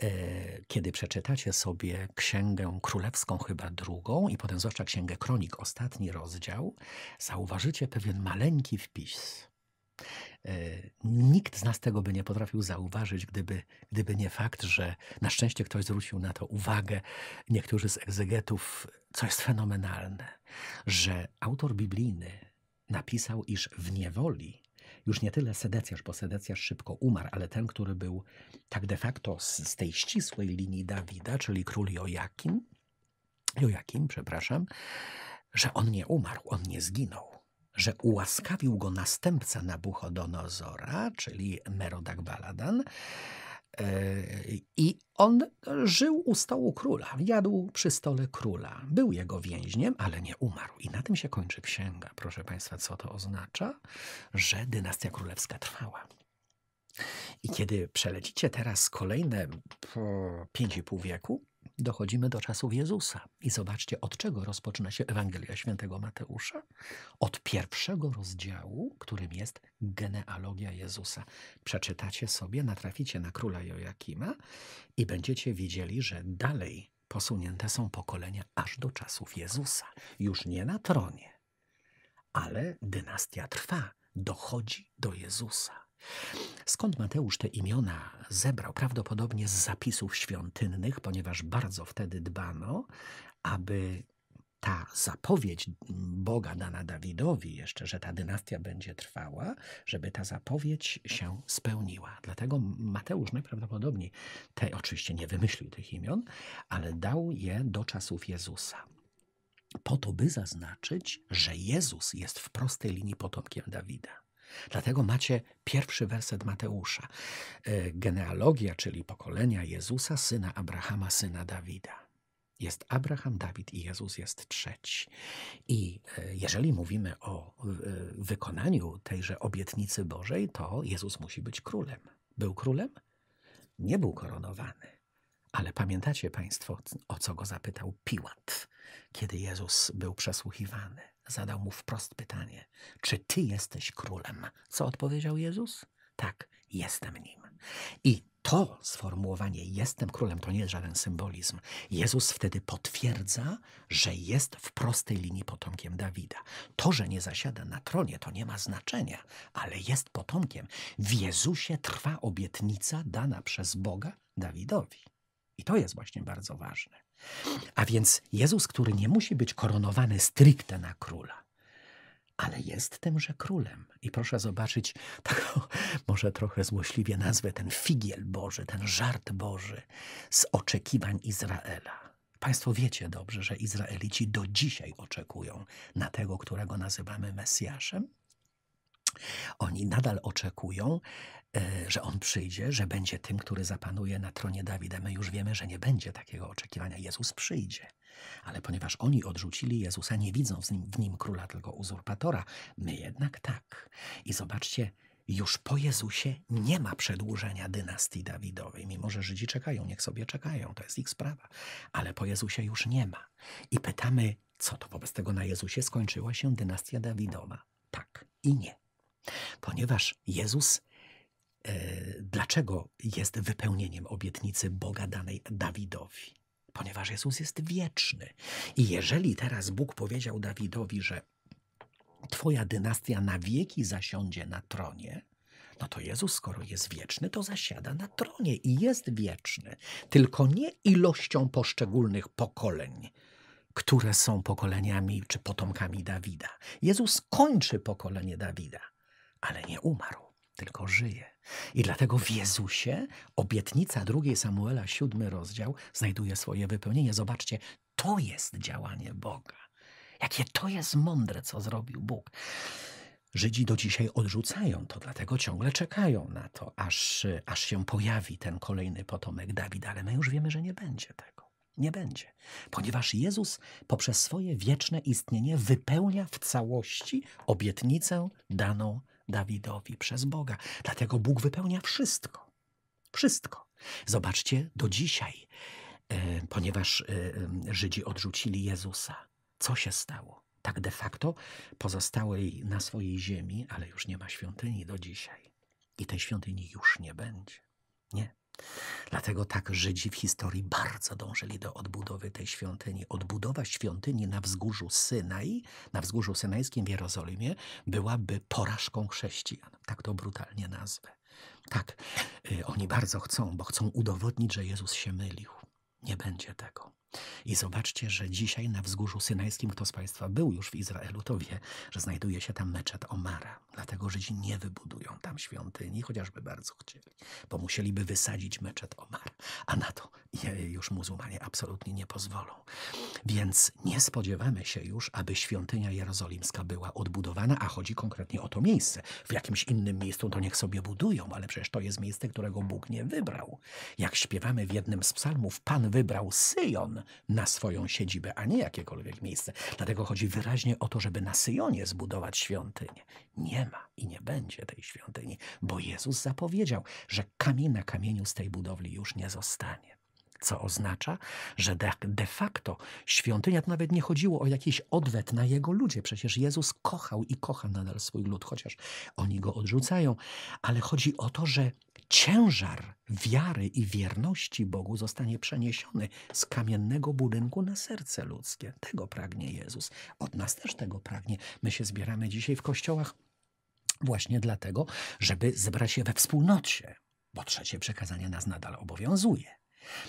E, kiedy przeczytacie sobie Księgę Królewską, chyba drugą, i potem zwłaszcza Księgę Kronik, ostatni rozdział, zauważycie pewien maleńki wpis. E, nikt z nas tego by nie potrafił zauważyć, gdyby, gdyby nie fakt, że na szczęście ktoś zwrócił na to uwagę, niektórzy z egzegetów, co jest fenomenalne, że autor biblijny napisał, iż w niewoli już nie tyle Sedecjasz, bo Sedecjasz szybko umarł, ale ten, który był tak de facto z, z tej ścisłej linii Dawida, czyli król Jojakim, Jojakim, przepraszam, że on nie umarł, on nie zginął, że ułaskawił go następca Nabuchodonozora, czyli Merodak Baladan, E, I on żył u stołu króla, jadł przy stole króla. Był jego więźniem, ale nie umarł. I na tym się kończy księga. Proszę Państwa, co to oznacza? Że dynastia królewska trwała. I kiedy przelecicie teraz kolejne 5,5 wieku, dochodzimy do czasów Jezusa. I zobaczcie, od czego rozpoczyna się Ewangelia Świętego Mateusza? Od pierwszego rozdziału, którym jest genealogia Jezusa. Przeczytacie sobie, natraficie na króla Jojakima i będziecie widzieli, że dalej posunięte są pokolenia aż do czasów Jezusa. Już nie na tronie, ale dynastia trwa, dochodzi do Jezusa. Skąd Mateusz te imiona zebrał? Prawdopodobnie z zapisów świątynnych, ponieważ bardzo wtedy dbano, aby ta zapowiedź Boga dana Dawidowi jeszcze, że ta dynastia będzie trwała, żeby ta zapowiedź się spełniła. Dlatego Mateusz najprawdopodobniej, te, oczywiście nie wymyślił tych imion, ale dał je do czasów Jezusa. Po to, by zaznaczyć, że Jezus jest w prostej linii potomkiem Dawida. Dlatego macie pierwszy werset Mateusza. E, genealogia, czyli pokolenia Jezusa, syna Abrahama, syna Dawida. Jest Abraham, Dawid i Jezus jest trzeci. I e, jeżeli mówimy o e, wykonaniu tejże obietnicy Bożej, to Jezus musi być królem. Był królem? Nie był koronowany. Ale pamiętacie Państwo, o co go zapytał Piłat, kiedy Jezus był przesłuchiwany? zadał mu wprost pytanie: Czy ty jesteś królem? Co odpowiedział Jezus? Tak, jestem nim. I to sformułowanie jestem królem to nie jest żaden symbolizm. Jezus wtedy potwierdza, że jest w prostej linii potomkiem Dawida. To, że nie zasiada na tronie, to nie ma znaczenia, ale jest potomkiem. W Jezusie trwa obietnica dana przez Boga Dawidowi. I to jest właśnie bardzo ważne. A więc Jezus, który nie musi być koronowany stricte na króla, ale jest tymże królem. I proszę zobaczyć, tak może trochę złośliwie nazwę ten figiel Boży, ten żart Boży z oczekiwań Izraela. Państwo wiecie dobrze, że Izraelici do dzisiaj oczekują na tego, którego nazywamy Mesjaszem. Oni nadal oczekują, e, że on przyjdzie, że będzie tym, który zapanuje na tronie Dawida. My już wiemy, że nie będzie takiego oczekiwania. Jezus przyjdzie. Ale ponieważ oni odrzucili Jezusa, nie widzą w nim, w nim króla, tylko uzurpatora, my jednak tak. I zobaczcie, już po Jezusie nie ma przedłużenia dynastii Dawidowej, mimo że Żydzi czekają, niech sobie czekają, to jest ich sprawa, ale po Jezusie już nie ma. I pytamy, co to wobec tego na Jezusie skończyła się dynastia Dawidowa? Tak i nie. Ponieważ Jezus e, dlaczego jest wypełnieniem obietnicy Boga danej Dawidowi? Ponieważ Jezus jest wieczny. I jeżeli teraz Bóg powiedział Dawidowi, że Twoja dynastia na wieki zasiądzie na tronie, no to Jezus, skoro jest wieczny, to zasiada na tronie i jest wieczny, tylko nie ilością poszczególnych pokoleń, które są pokoleniami czy potomkami Dawida. Jezus kończy pokolenie Dawida ale nie umarł, tylko żyje. I dlatego w Jezusie obietnica drugiej Samuela, siódmy rozdział, znajduje swoje wypełnienie. Zobaczcie, to jest działanie Boga. Jakie to jest mądre, co zrobił Bóg. Żydzi do dzisiaj odrzucają to, dlatego ciągle czekają na to, aż, aż się pojawi ten kolejny potomek Dawida, ale my już wiemy, że nie będzie tego. Nie będzie, ponieważ Jezus poprzez swoje wieczne istnienie wypełnia w całości obietnicę daną Dawidowi przez Boga. Dlatego Bóg wypełnia wszystko. Wszystko. Zobaczcie, do dzisiaj, e, ponieważ e, e, Żydzi odrzucili Jezusa, co się stało? Tak de facto pozostałej na swojej ziemi, ale już nie ma świątyni do dzisiaj. I tej świątyni już nie będzie. Nie. Dlatego tak Żydzi w historii bardzo dążyli do odbudowy tej świątyni. Odbudowa świątyni na wzgórzu Synaj, na wzgórzu synajskim w Jerozolimie, byłaby porażką chrześcijan. Tak to brutalnie nazwę. Tak, y, oni bardzo chcą, bo chcą udowodnić, że Jezus się mylił. Nie będzie tego. I zobaczcie, że dzisiaj na wzgórzu synajskim, kto z Państwa był już w Izraelu, to wie, że znajduje się tam meczet Omara. Dlatego Żydzi nie wybudują tam świątyni, chociażby bardzo chcieli, bo musieliby wysadzić meczet Omar, a na to już muzułmanie absolutnie nie pozwolą. Więc nie spodziewamy się już, aby świątynia jerozolimska była odbudowana, a chodzi konkretnie o to miejsce. W jakimś innym miejscu to niech sobie budują, ale przecież to jest miejsce, którego Bóg nie wybrał. Jak śpiewamy w jednym z psalmów, Pan wybrał Syjon, na swoją siedzibę, a nie jakiekolwiek miejsce. Dlatego chodzi wyraźnie o to, żeby na Syjonie zbudować świątynię. Nie ma i nie będzie tej świątyni, bo Jezus zapowiedział, że kamień na kamieniu z tej budowli już nie zostanie co oznacza, że de, de facto świątynia to nawet nie chodziło o jakiś odwet na jego ludzie. Przecież Jezus kochał i kocha nadal swój lud, chociaż oni go odrzucają. Ale chodzi o to, że ciężar wiary i wierności Bogu zostanie przeniesiony z kamiennego budynku na serce ludzkie. Tego pragnie Jezus. Od nas też tego pragnie. My się zbieramy dzisiaj w kościołach właśnie dlatego, żeby zebrać się we wspólnocie, bo trzecie przekazanie nas nadal obowiązuje.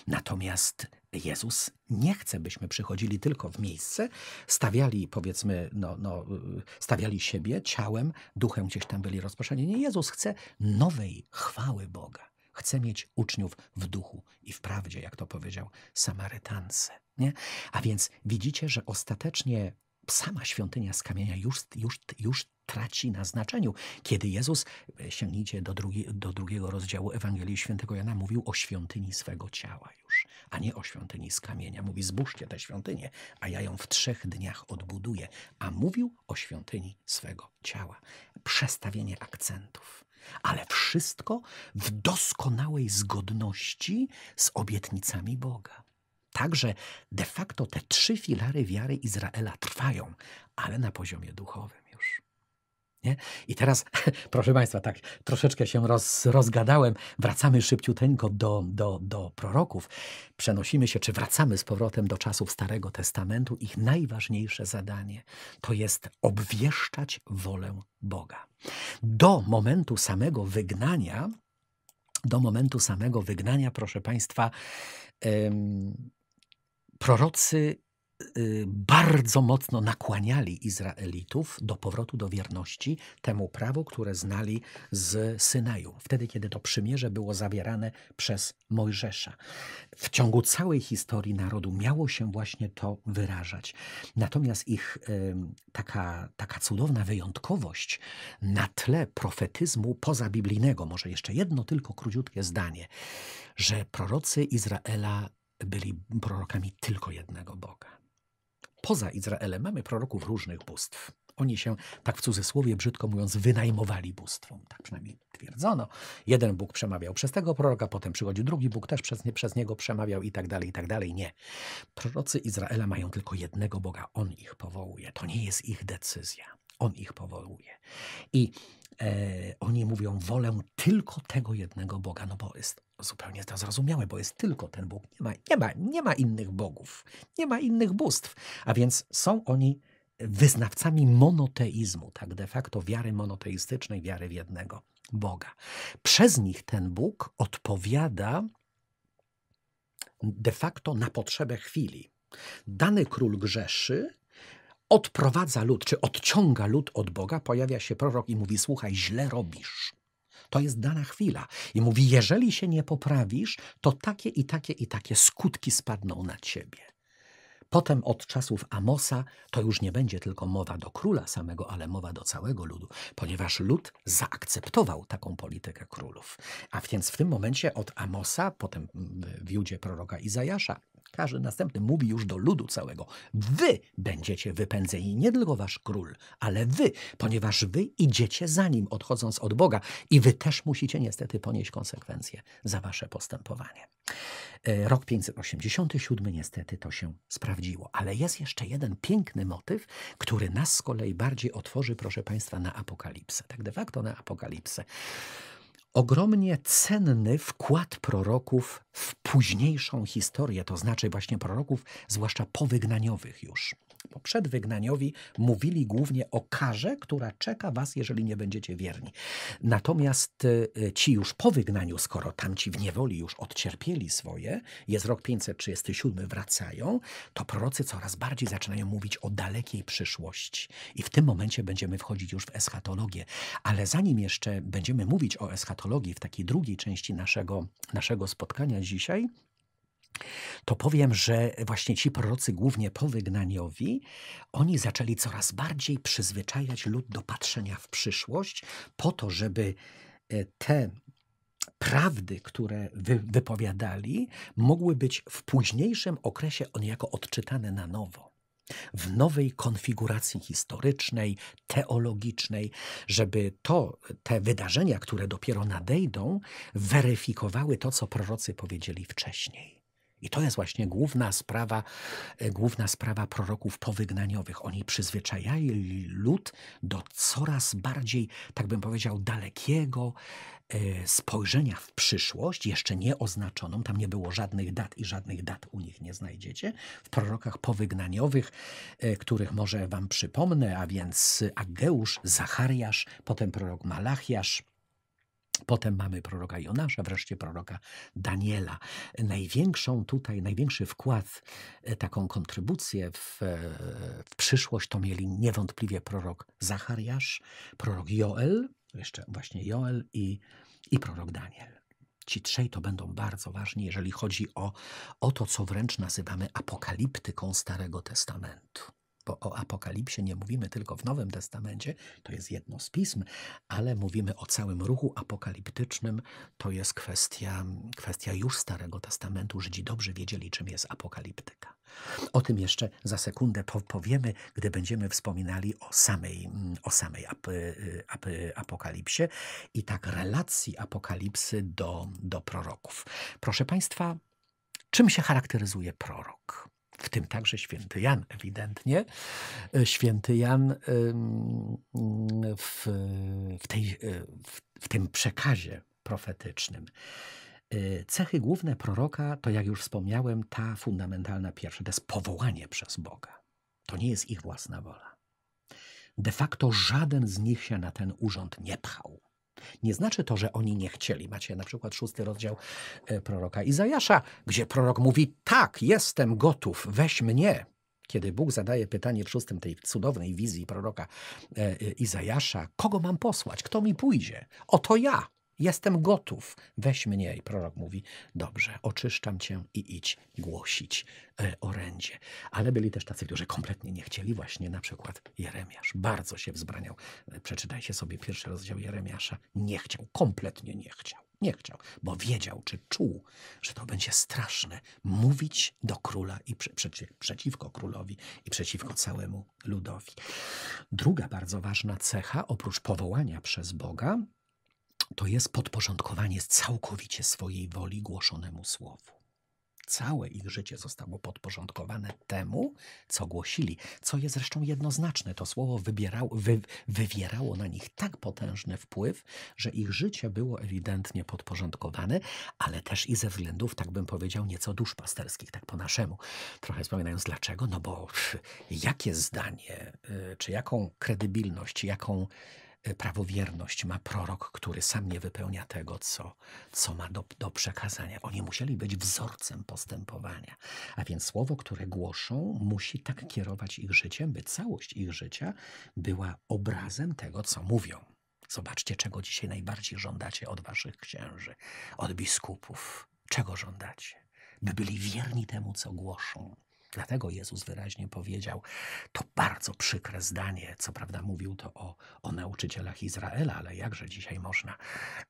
Natomiast Jezus nie chce, byśmy przychodzili tylko w miejsce, stawiali, powiedzmy, no, no, y, stawiali siebie ciałem, duchem gdzieś tam byli rozproszeni. Nie, Jezus chce nowej chwały Boga. Chce mieć uczniów w duchu i w prawdzie, jak to powiedział Samarytance. Nie? A więc widzicie, że ostatecznie sama świątynia z kamienia już, już, już traci na znaczeniu. Kiedy Jezus, e, sięgnijcie do, drugi, do drugiego rozdziału Ewangelii Świętego Jana, mówił o świątyni swego ciała już, a nie o świątyni z kamienia. Mówi, zbóżcie tę świątynię, a ja ją w trzech dniach odbuduję. A mówił o świątyni swego ciała. Przestawienie akcentów. Ale wszystko w doskonałej zgodności z obietnicami Boga. Także de facto te trzy filary wiary Izraela trwają, ale na poziomie duchowym już. Nie? I teraz, proszę Państwa, tak troszeczkę się roz, rozgadałem. Wracamy szybciuteńko do, do, do proroków. Przenosimy się, czy wracamy z powrotem do czasów Starego Testamentu. Ich najważniejsze zadanie to jest obwieszczać wolę Boga. Do momentu samego wygnania, do momentu samego wygnania, proszę Państwa, prorocy y, bardzo mocno nakłaniali Izraelitów do powrotu do wierności temu prawu, które znali z Synaju, wtedy kiedy to przymierze było zawierane przez Mojżesza. W ciągu całej historii narodu miało się właśnie to wyrażać. Natomiast ich y, taka, taka cudowna wyjątkowość na tle profetyzmu pozabiblijnego, może jeszcze jedno tylko króciutkie zdanie, że prorocy Izraela byli prorokami tylko jednego Boga. Poza Izraelem mamy proroków różnych bóstw. Oni się, tak w cudzysłowie brzydko mówiąc, wynajmowali bóstwom. Tak przynajmniej twierdzono. Jeden Bóg przemawiał przez tego proroka, potem przychodził drugi Bóg, też przez, nie, przez niego przemawiał i tak dalej, i tak dalej. Nie. Prorocy Izraela mają tylko jednego Boga. On ich powołuje. To nie jest ich decyzja. On ich powołuje. I E, oni mówią, wolę tylko tego jednego Boga, no bo jest zupełnie to zrozumiałe, bo jest tylko ten Bóg. Nie ma, nie ma, nie ma innych bogów, nie ma innych bóstw. A więc są oni wyznawcami monoteizmu, tak de facto wiary monoteistycznej, wiary w jednego Boga. Przez nich ten Bóg odpowiada de facto na potrzebę chwili. Dany król grzeszy, odprowadza lud, czy odciąga lud od Boga, pojawia się prorok i mówi: Słuchaj, źle robisz. To jest dana chwila. I mówi: Jeżeli się nie poprawisz, to takie i takie i takie skutki spadną na ciebie. Potem od czasów Amosa to już nie będzie tylko mowa do króla samego, ale mowa do całego ludu, ponieważ lud zaakceptował taką politykę królów. A więc w tym momencie od Amosa, potem w Judzie proroka Izajasza, każdy następny mówi już do ludu całego: Wy będziecie wypędzeni, nie tylko wasz król, ale wy, ponieważ wy idziecie za nim, odchodząc od Boga, i wy też musicie niestety ponieść konsekwencje za wasze postępowanie. E, rok 587 niestety to się sprawdziło, ale jest jeszcze jeden piękny motyw, który nas z kolei bardziej otworzy, proszę Państwa, na apokalipsę. Tak de facto na apokalipsę ogromnie cenny wkład proroków w późniejszą historię, to znaczy właśnie proroków, zwłaszcza powygnaniowych już. Państwo przed wygnaniowi mówili głównie o karze, która czeka Was, jeżeli nie będziecie wierni. Natomiast y, y, ci już po wygnaniu, skoro tamci w niewoli już odcierpieli swoje, jest rok 537, wracają, to prorocy coraz bardziej zaczynają mówić o dalekiej przyszłości. I w tym momencie będziemy wchodzić już w eschatologię. Ale zanim jeszcze będziemy mówić o eschatologii w takiej drugiej części naszego, naszego spotkania dzisiaj, to powiem, że właśnie ci prorocy, głównie powygnaniowi, oni zaczęli coraz bardziej przyzwyczajać lud do patrzenia w przyszłość, po to, żeby e, te prawdy, które wy, wypowiadali, mogły być w późniejszym okresie niejako odczytane na nowo. W nowej konfiguracji historycznej, teologicznej, żeby to, te wydarzenia, które dopiero nadejdą, weryfikowały to, co prorocy powiedzieli wcześniej. I to jest właśnie główna sprawa, e, główna sprawa proroków powygnaniowych. Oni przyzwyczajali lud do coraz bardziej, tak bym powiedział, dalekiego e, spojrzenia w przyszłość, jeszcze nieoznaczoną. Tam nie było żadnych dat i żadnych dat u nich nie znajdziecie. W prorokach powygnaniowych, e, których może wam przypomnę, a więc Ageusz, Zachariasz, potem prorok Malachiasz, Potem mamy proroka Jonasza, wreszcie proroka Daniela. Największą tutaj, największy wkład, e, taką kontrybucję w, e, w przyszłość to mieli niewątpliwie prorok Zachariasz, prorok Joel, jeszcze właśnie Joel i, i prorok Daniel. Ci trzej to będą bardzo ważni, jeżeli chodzi o, o to, co wręcz nazywamy apokaliptyką Starego Testamentu o Apokalipsie nie mówimy tylko w Nowym Testamencie, to jest jedno z pism, ale mówimy o całym ruchu apokaliptycznym. To jest kwestia, kwestia już Starego Testamentu. Żydzi dobrze wiedzieli, czym jest apokaliptyka. O tym jeszcze za sekundę powiemy, gdy będziemy wspominali o samej, o samej ap, ap, apokalipsie i tak relacji apokalipsy do, do proroków. Proszę Państwa, czym się charakteryzuje prorok? w tym także święty Jan, ewidentnie. E, święty Jan w, w, tej, e, w tym przekazie profetycznym. E, cechy główne proroka to, jak już wspomniałem, ta fundamentalna pierwsza, to jest powołanie przez Boga. To nie jest ich własna wola. De facto żaden z nich się na ten urząd nie pchał. Nie znaczy to, że oni nie chcieli. Macie na przykład szósty rozdział e, proroka Izajasza, gdzie prorok mówi: Tak, jestem gotów, weź mnie. Kiedy Bóg zadaje pytanie w szóstym tej cudownej wizji proroka e, e, Izajasza, kogo mam posłać, kto mi pójdzie? Oto ja. Jestem gotów, weź mnie. I prorok mówi: Dobrze, oczyszczam cię i idź głosić e, orędzie. Ale byli też tacy, którzy kompletnie nie chcieli, właśnie na przykład Jeremiasz. Bardzo się wzbraniał. E, Przeczytajcie sobie pierwszy rozdział Jeremiasza. Nie chciał, kompletnie nie chciał. Nie chciał, bo wiedział czy czuł, że to będzie straszne mówić do króla i prze, przeciwko królowi i przeciwko całemu ludowi. Druga bardzo ważna cecha, oprócz powołania przez Boga, to jest podporządkowanie całkowicie swojej woli głoszonemu słowu. Całe ich życie zostało podporządkowane temu, co głosili, co jest zresztą jednoznaczne. To słowo wybierało wy, wywierało na nich tak potężny wpływ, że ich życie było ewidentnie podporządkowane, ale też i ze względów, tak bym powiedział, nieco duszpasterskich, tak po naszemu. Trochę wspominając dlaczego, no bo jakie zdanie, y, czy jaką kredybilność, jaką prawowierność ma prorok, który sam nie wypełnia tego, co, co ma do, do przekazania. Oni musieli być wzorcem postępowania. A więc słowo, które głoszą, musi tak kierować ich życiem, by całość ich życia była obrazem tego, co mówią. Zobaczcie, czego dzisiaj najbardziej żądacie od waszych księży, od biskupów. Czego żądacie? By byli wierni temu, co głoszą. Dlatego Jezus wyraźnie powiedział to bardzo przykre zdanie. Co prawda mówił to o, o nauczycielach Izraela, ale jakże dzisiaj można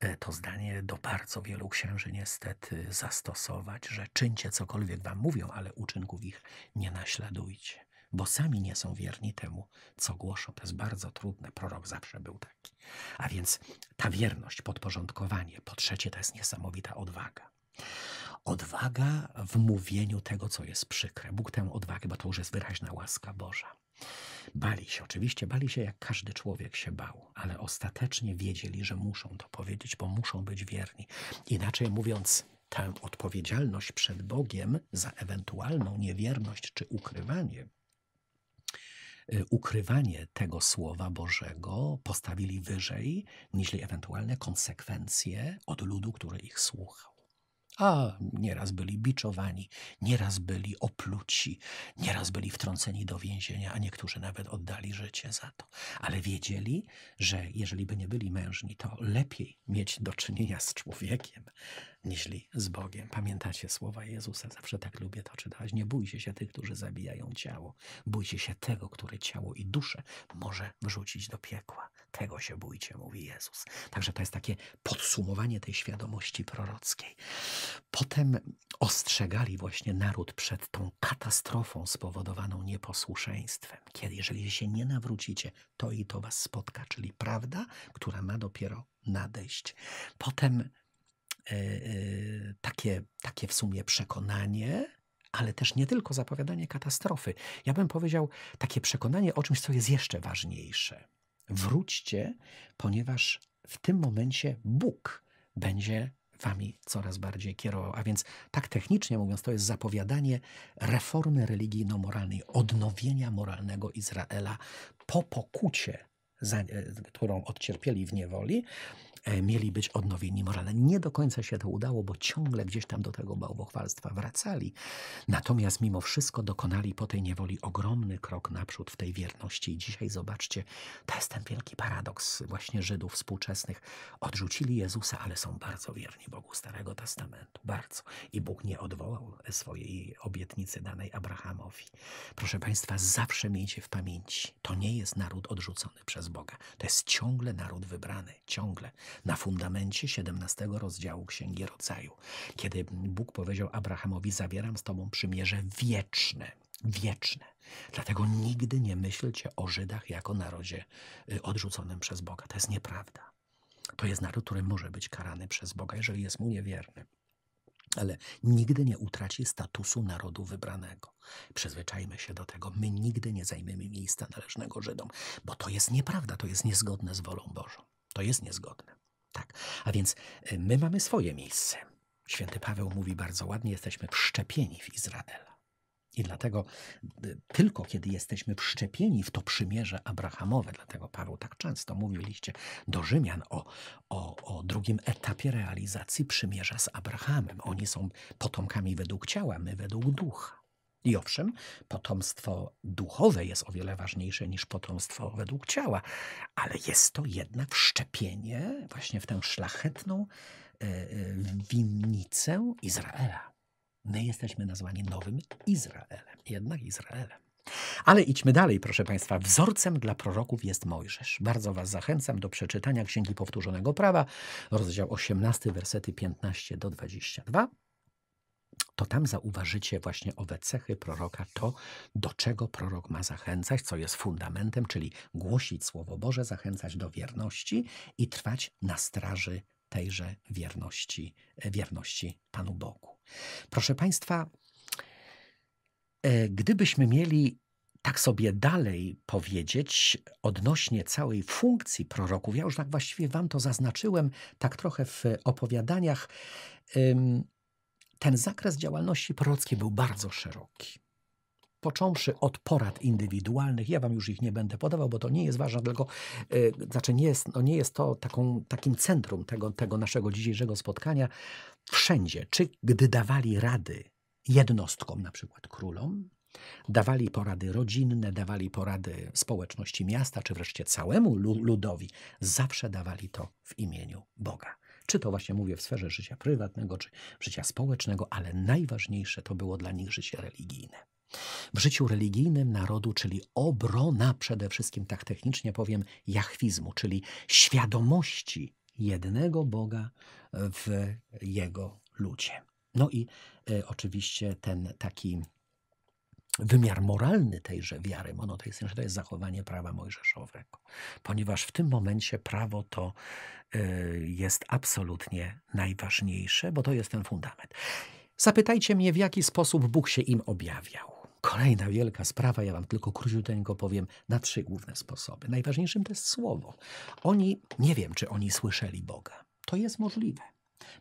e, to zdanie do bardzo wielu księży niestety zastosować, że czyńcie cokolwiek wam mówią, ale uczynków ich nie naśladujcie bo sami nie są wierni temu, co głoszą. To jest bardzo trudne. Prorok zawsze był taki. A więc ta wierność, podporządkowanie, po trzecie, to jest niesamowita odwaga. Odwaga w mówieniu tego, co jest przykre. Bóg tę odwagę, bo to już jest wyraźna łaska Boża. Bali się, oczywiście bali się, jak każdy człowiek się bał, ale ostatecznie wiedzieli, że muszą to powiedzieć, bo muszą być wierni. Inaczej mówiąc, tę odpowiedzialność przed Bogiem za ewentualną niewierność czy ukrywanie, y, ukrywanie tego Słowa Bożego postawili wyżej niż ewentualne konsekwencje od ludu, który ich słuchał a nieraz byli biczowani, nieraz byli opluci, nieraz byli wtrąceni do więzienia, a niektórzy nawet oddali życie za to. Ale wiedzieli, że jeżeli by nie byli mężni, to lepiej mieć do czynienia z człowiekiem, niżli z Bogiem. Pamiętacie słowa Jezusa, zawsze tak lubię to czytać. Nie bójcie się tych, którzy zabijają ciało. Bójcie się tego, który ciało i duszę może wrzucić do piekła. Tego się bójcie, mówi Jezus. Także to jest takie podsumowanie tej świadomości prorockiej. Potem ostrzegali właśnie naród przed tą katastrofą spowodowaną nieposłuszeństwem. Kiedy, jeżeli się nie nawrócicie, to i to was spotka, czyli prawda, która ma dopiero nadejść. Potem E, e, takie, takie w sumie przekonanie, ale też nie tylko zapowiadanie katastrofy. Ja bym powiedział takie przekonanie o czymś, co jest jeszcze ważniejsze. Wróćcie, ponieważ w tym momencie Bóg będzie wami coraz bardziej kierował. A więc tak technicznie mówiąc, to jest zapowiadanie reformy religijno-moralnej, odnowienia moralnego Izraela po pokucie, za, e, którą odcierpieli w niewoli, E, mieli być odnowieni moralnie. Nie do końca się to udało, bo ciągle gdzieś tam do tego bałwochwalstwa wracali. Natomiast mimo wszystko dokonali po tej niewoli ogromny krok naprzód w tej wierności. I dzisiaj zobaczcie, to jest ten wielki paradoks właśnie Żydów współczesnych. Odrzucili Jezusa, ale są bardzo wierni Bogu Starego Testamentu. Bardzo. I Bóg nie odwołał swojej obietnicy danej Abrahamowi. Proszę Państwa, zawsze miejcie w pamięci, to nie jest naród odrzucony przez Boga. To jest ciągle naród wybrany. Ciągle na fundamencie 17 rozdziału Księgi Rodzaju, kiedy Bóg powiedział Abrahamowi: Zawieram z tobą przymierze wieczne. Wieczne. Dlatego nigdy nie myślcie o Żydach jako narodzie y, odrzuconym przez Boga. To jest nieprawda. To jest naród, który może być karany przez Boga, jeżeli jest mu niewierny ale nigdy nie utraci statusu narodu wybranego. Przyzwyczajmy się do tego. My nigdy nie zajmiemy miejsca należnego Żydom, bo to jest nieprawda, to jest niezgodne z wolą Bożą. To jest niezgodne. Tak. A więc y, my mamy swoje miejsce. Święty Paweł mówi bardzo ładnie: jesteśmy wszczepieni w Izraela. I dlatego y, tylko kiedy jesteśmy wszczepieni w to przymierze Abrahamowe, dlatego Paweł tak często mówił liście do Rzymian o, o, o drugim etapie realizacji przymierza z Abrahamem. Oni są potomkami według ciała, my według ducha. I owszem, potomstwo duchowe jest o wiele ważniejsze niż potomstwo według ciała, ale jest to jednak wszczepienie właśnie w tę szlachetną e, e, winnicę Izraela. My jesteśmy nazwani nowym Izraelem, jednak Izraelem. Ale idźmy dalej, proszę Państwa. Wzorcem dla proroków jest Mojżesz. Bardzo Was zachęcam do przeczytania Księgi Powtórzonego Prawa, rozdział 18, versety 15 do 22 to tam zauważycie właśnie owe cechy proroka, to do czego prorok ma zachęcać, co jest fundamentem, czyli głosić Słowo Boże, zachęcać do wierności i trwać na straży tejże wierności, e, wierności Panu Bogu. Proszę Państwa, e, gdybyśmy mieli tak sobie dalej powiedzieć odnośnie całej funkcji proroków, ja już tak właściwie Wam to zaznaczyłem, tak trochę w opowiadaniach, ten zakres działalności prorockiej był bardzo szeroki. Począwszy od porad indywidualnych, ja wam już ich nie będę podawał, bo to nie jest ważne, tylko yy, znaczy nie jest, no nie jest to taką, takim centrum tego, tego naszego dzisiejszego spotkania. Wszędzie, czy gdy dawali rady jednostkom, na przykład królom, Dawali porady rodzinne, dawali porady społeczności miasta, czy wreszcie całemu ludowi. Zawsze dawali to w imieniu Boga. Czy to właśnie mówię w sferze życia prywatnego, czy życia społecznego, ale najważniejsze to było dla nich życie religijne. W życiu religijnym narodu, czyli obrona przede wszystkim, tak technicznie powiem, jachwizmu, czyli świadomości jednego Boga w jego ludzie. No i y, oczywiście ten taki wymiar moralny tejże wiary monoteistycznej to jest zachowanie prawa mojżeszowego, ponieważ w tym momencie prawo to e, jest absolutnie najważniejsze, bo to jest ten fundament. Zapytajcie mnie, w jaki sposób Bóg się im objawiał. Kolejna wielka sprawa, ja Wam tylko króciuteńko powiem na trzy główne sposoby. Najważniejszym to jest słowo. Oni, nie wiem, czy oni słyszeli Boga. To jest możliwe.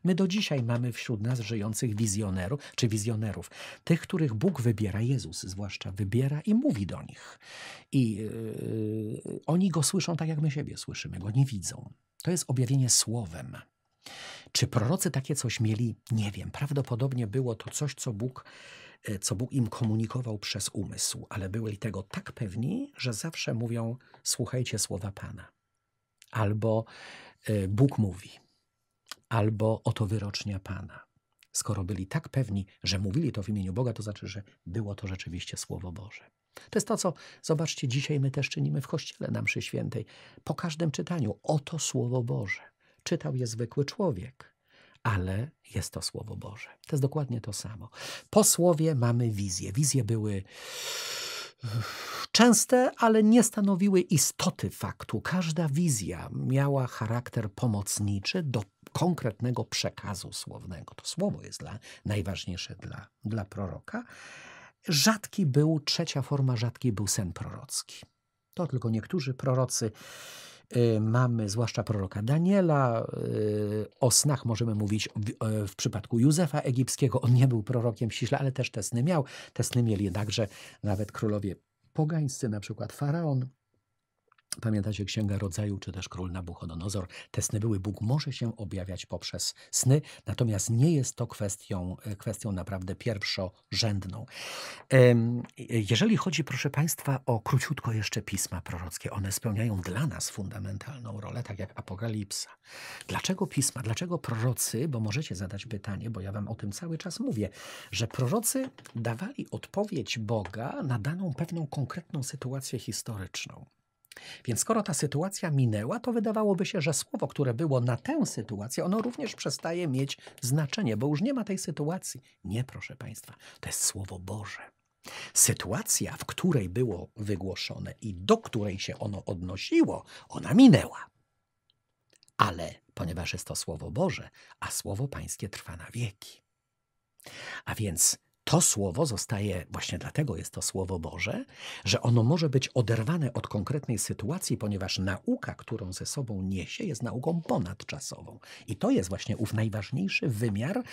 My do dzisiaj mamy wśród nas żyjących wizjonerów czy wizjonerów, tych, których Bóg wybiera, Jezus zwłaszcza wybiera i mówi do nich. I yy, oni go słyszą tak, jak my siebie słyszymy, go nie widzą. To jest objawienie słowem. Czy prorocy takie coś mieli? Nie wiem. Prawdopodobnie było to coś, co Bóg, e, co Bóg im komunikował przez umysł, ale byli tego tak pewni, że zawsze mówią: Słuchajcie słowa Pana. Albo e, Bóg mówi albo oto wyrocznia Pana. Skoro byli tak pewni, że mówili to w imieniu Boga, to znaczy, że było to rzeczywiście Słowo Boże. To jest to, co zobaczcie, dzisiaj my też czynimy w kościele na mszy świętej. Po każdym czytaniu oto Słowo Boże. Czytał je zwykły człowiek, ale jest to Słowo Boże. To jest dokładnie to samo. Po Słowie mamy wizje. Wizje były yy, częste, ale nie stanowiły istoty faktu. Każda wizja miała charakter pomocniczy do konkretnego przekazu słownego. To słowo jest dla, najważniejsze dla, dla proroka. Rzadki był, trzecia forma rzadki był sen prorocki. To tylko niektórzy prorocy y, mamy, zwłaszcza proroka Daniela. Y, o snach możemy mówić w, y, w, przypadku Józefa Egipskiego. On nie był prorokiem ściśle, ale też te sny miał. Te sny mieli także nawet królowie pogańscy, na przykład faraon Pamiętacie Księga Rodzaju czy też Król Nabuchodonozor? Te sny były. Bóg może się objawiać poprzez sny, natomiast nie jest to kwestią, e, kwestią naprawdę pierwszorzędną. Jeżeli chodzi, proszę Państwa, o króciutko jeszcze pisma prorockie, one spełniają dla nas fundamentalną rolę, tak jak Apokalipsa. Dlaczego pisma? Dlaczego prorocy? Bo możecie zadać pytanie, bo ja Wam o tym cały czas mówię, że prorocy dawali odpowiedź Boga na daną pewną konkretną sytuację historyczną. Więc skoro ta sytuacja minęła, to wydawałoby się, że słowo, które było na tę sytuację, ono również przestaje mieć znaczenie, bo już nie ma tej sytuacji. Nie, proszę Państwa, to jest Słowo Boże. Sytuacja, w której było wygłoszone i do której się ono odnosiło, ona minęła. Ale ponieważ jest to Słowo Boże, a Słowo Pańskie trwa na wieki. A więc to słowo zostaje, właśnie dlatego jest to słowo Boże, że ono może być oderwane od konkretnej sytuacji, ponieważ nauka, którą ze sobą niesie, jest nauką ponadczasową. I to jest właśnie ów najważniejszy wymiar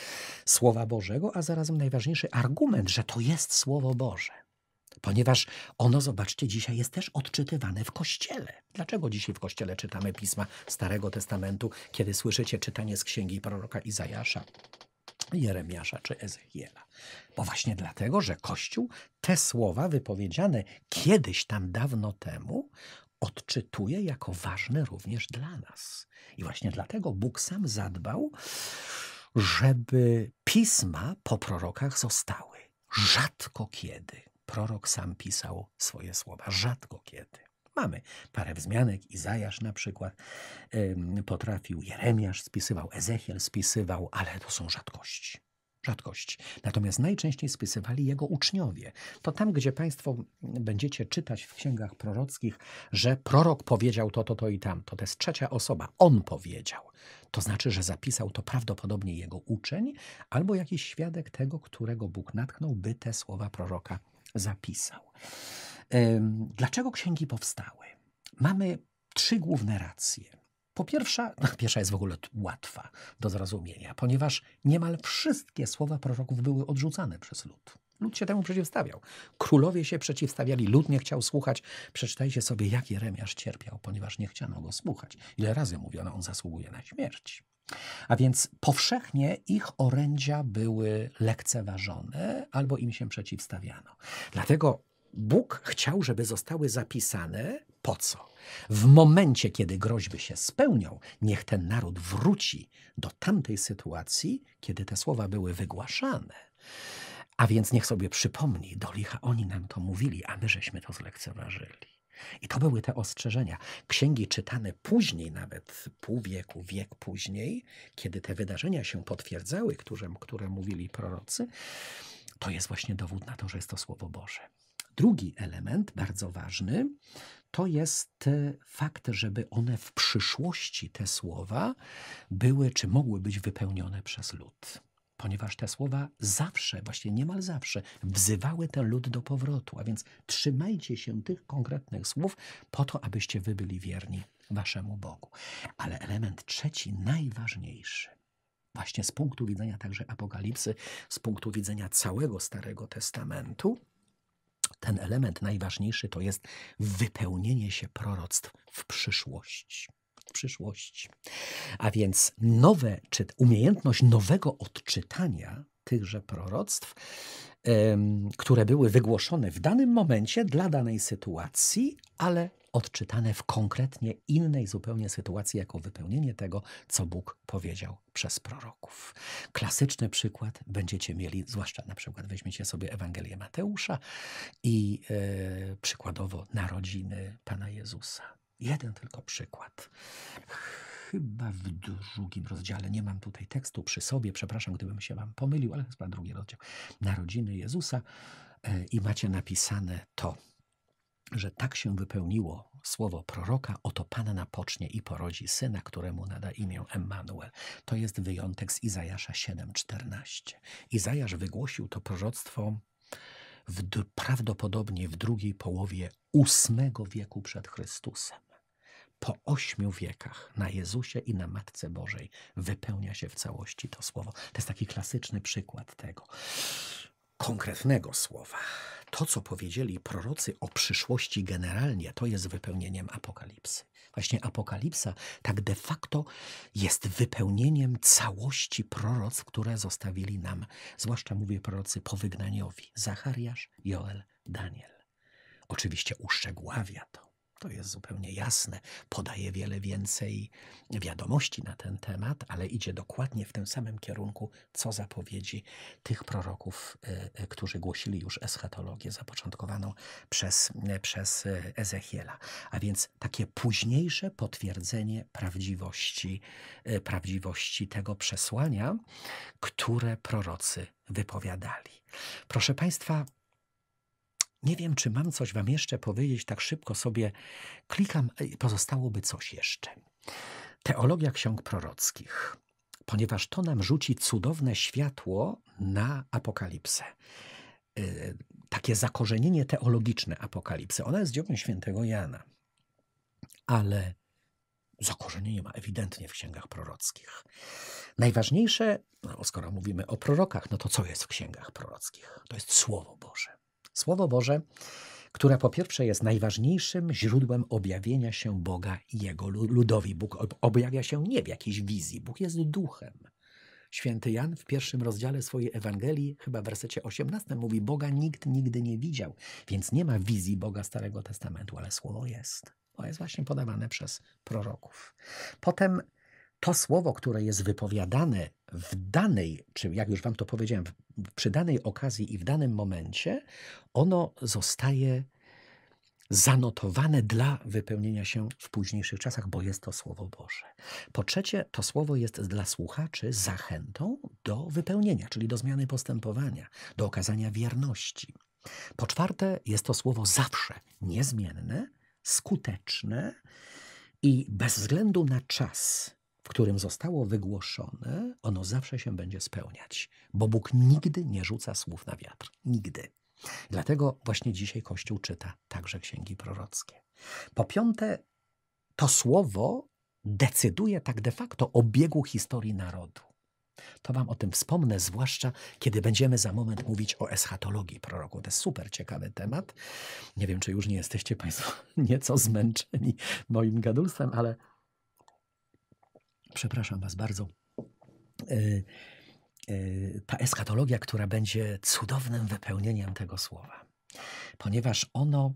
Słowa Bożego, a zarazem najważniejszy argument, że to jest Słowo Boże. Ponieważ ono, zobaczcie, dzisiaj jest też odczytywane w kościele. Dlaczego dzisiaj w kościele czytamy pisma Starego Testamentu, kiedy słyszycie czytanie z księgi proroka Izajasza? Jeremiasza czy Ezechiela. Bo właśnie dlatego, że Kościół te słowa wypowiedziane kiedyś tam dawno temu odczytuje jako ważne również dla nas. I właśnie dlatego Bóg sam zadbał, żeby pisma po prorokach zostały. Rzadko kiedy prorok sam pisał swoje słowa, rzadko kiedy. Mamy parę wzmianek, Izajasz na przykład potrafił, Jeremiasz spisywał, Ezechiel spisywał, ale to są rzadkości. Rzadkości. Natomiast najczęściej spisywali jego uczniowie. To tam, gdzie Państwo będziecie czytać w księgach prorockich, że prorok powiedział to, to, to i tam To jest trzecia osoba. On powiedział. To znaczy, że zapisał to prawdopodobnie jego uczeń albo jakiś świadek tego, którego Bóg natknął, by te słowa proroka zapisał. Dlaczego księgi powstały? Mamy trzy główne racje. Po pierwsze, no, pierwsza jest w ogóle łatwa do zrozumienia, ponieważ niemal wszystkie słowa proroków były odrzucane przez lud. Lud się temu przeciwstawiał. Królowie się przeciwstawiali, lud nie chciał słuchać. Przeczytajcie sobie, jak Jeremiasz cierpiał, ponieważ nie chciano go słuchać. Ile razy mówiono, on zasługuje na śmierć. A więc powszechnie ich orędzia były lekceważone albo im się przeciwstawiano. Dlatego Bóg chciał, żeby zostały zapisane po co? W momencie, kiedy groźby się spełnią, niech ten naród wróci do tamtej sytuacji, kiedy te słowa były wygłaszane. A więc niech sobie przypomni, do licha oni nam to mówili, a my żeśmy to zlekceważyli. I to były te ostrzeżenia. Księgi czytane później, nawet pół wieku, wiek później, kiedy te wydarzenia się potwierdzały, które, które mówili prorocy, to jest właśnie dowód na to, że jest to Słowo Boże. Drugi element, bardzo ważny, to jest e, fakt, żeby one w przyszłości, te słowa, były czy mogły być wypełnione przez lud. Ponieważ te słowa zawsze, właśnie niemal zawsze, wzywały ten lud do powrotu. A więc trzymajcie się tych konkretnych słów po to, abyście wy byli wierni waszemu Bogu. Ale element trzeci, najważniejszy, właśnie z punktu widzenia także Apokalipsy, z punktu widzenia całego Starego Testamentu, ten element najważniejszy to jest wypełnienie się proroctw w przyszłość. W przyszłość. A więc nowe, czy umiejętność nowego odczytania tychże proroctw, które były wygłoszone w danym momencie dla danej sytuacji, ale odczytane w konkretnie innej zupełnie sytuacji, jako wypełnienie tego, co Bóg powiedział przez proroków. Klasyczny przykład będziecie mieli, zwłaszcza na przykład weźmiecie sobie Ewangelię Mateusza i yy, przykładowo narodziny Pana Jezusa. Jeden tylko przykład chyba w drugim rozdziale, nie mam tutaj tekstu przy sobie, przepraszam, gdybym się wam pomylił, ale chyba drugi rozdział, Narodziny Jezusa e, i macie napisane to że tak się wypełniło słowo proroka, oto panna pocznie i porodzi syna, któremu nada imię Emmanuel. To jest wyjątek z Izajasza 7,14. Izajasz wygłosił to proroctwo w, prawdopodobnie w drugiej połowie ósmego wieku przed Chrystusem. Po ośmiu wiekach na Jezusie i na Matce Bożej wypełnia się w całości to słowo. To jest taki klasyczny przykład tego konkretnego słowa to, co powiedzieli prorocy o przyszłości generalnie, to jest wypełnieniem apokalipsy. Właśnie apokalipsa tak de facto jest wypełnieniem całości proroc, które zostawili nam, zwłaszcza mówię prorocy powygnaniowi, Zachariasz, Joel, Daniel. Oczywiście uszczegóławia to to jest zupełnie jasne. Podaje wiele więcej wiadomości na ten temat, ale idzie dokładnie w tym samym kierunku, co zapowiedzi tych proroków, e, e, którzy głosili już eschatologię zapoczątkowaną przez, e, przez Ezechiela. A więc takie późniejsze potwierdzenie prawdziwości, prawdziwości tego przesłania, które prorocy wypowiadali. Proszę Państwa, nie wiem, czy mam coś Wam jeszcze powiedzieć, tak szybko sobie klikam, pozostałoby coś jeszcze. Teologia ksiąg prorockich, ponieważ to nam rzuci cudowne światło na apokalipsę. Y, takie zakorzenienie teologiczne apokalipsy. Ona jest dziełem świętego Jana, ale zakorzenienie ma ewidentnie w księgach prorockich. Najważniejsze, no skoro mówimy o prorokach, no to co jest w księgach prorockich? To jest Słowo Boże. Słowo Boże, które po pierwsze jest najważniejszym źródłem objawienia się Boga i Jego ludowi. Bóg objawia się nie w jakiejś wizji, Bóg jest duchem. Święty Jan w pierwszym rozdziale swojej Ewangelii, chyba w wersecie 18, mówi: Boga nikt nigdy nie widział, więc nie ma wizji Boga Starego Testamentu, ale słowo jest. To jest właśnie podawane przez proroków. Potem to słowo, które jest wypowiadane w danej, czy jak już wam to powiedziałem, przy danej okazji i w danym momencie, ono zostaje zanotowane dla wypełnienia się w późniejszych czasach, bo jest to Słowo Boże. Po trzecie, to Słowo jest dla słuchaczy zachętą do wypełnienia, czyli do zmiany postępowania, do okazania wierności. Po czwarte, jest to Słowo zawsze niezmienne, skuteczne i bez względu na czas w którym zostało wygłoszone, ono zawsze się będzie spełniać, bo Bóg nigdy nie rzuca słów na wiatr. Nigdy. Dlatego właśnie dzisiaj Kościół czyta także księgi prorockie. Po piąte, to słowo decyduje tak de facto o biegu historii narodu. To Wam o tym wspomnę, zwłaszcza kiedy będziemy za moment mówić o eschatologii proroku. To jest super ciekawy temat. Nie wiem, czy już nie jesteście Państwo nieco zmęczeni moim gadulstwem, ale przepraszam Was bardzo, e, e, ta eschatologia, która będzie cudownym wypełnieniem tego słowa. Ponieważ ono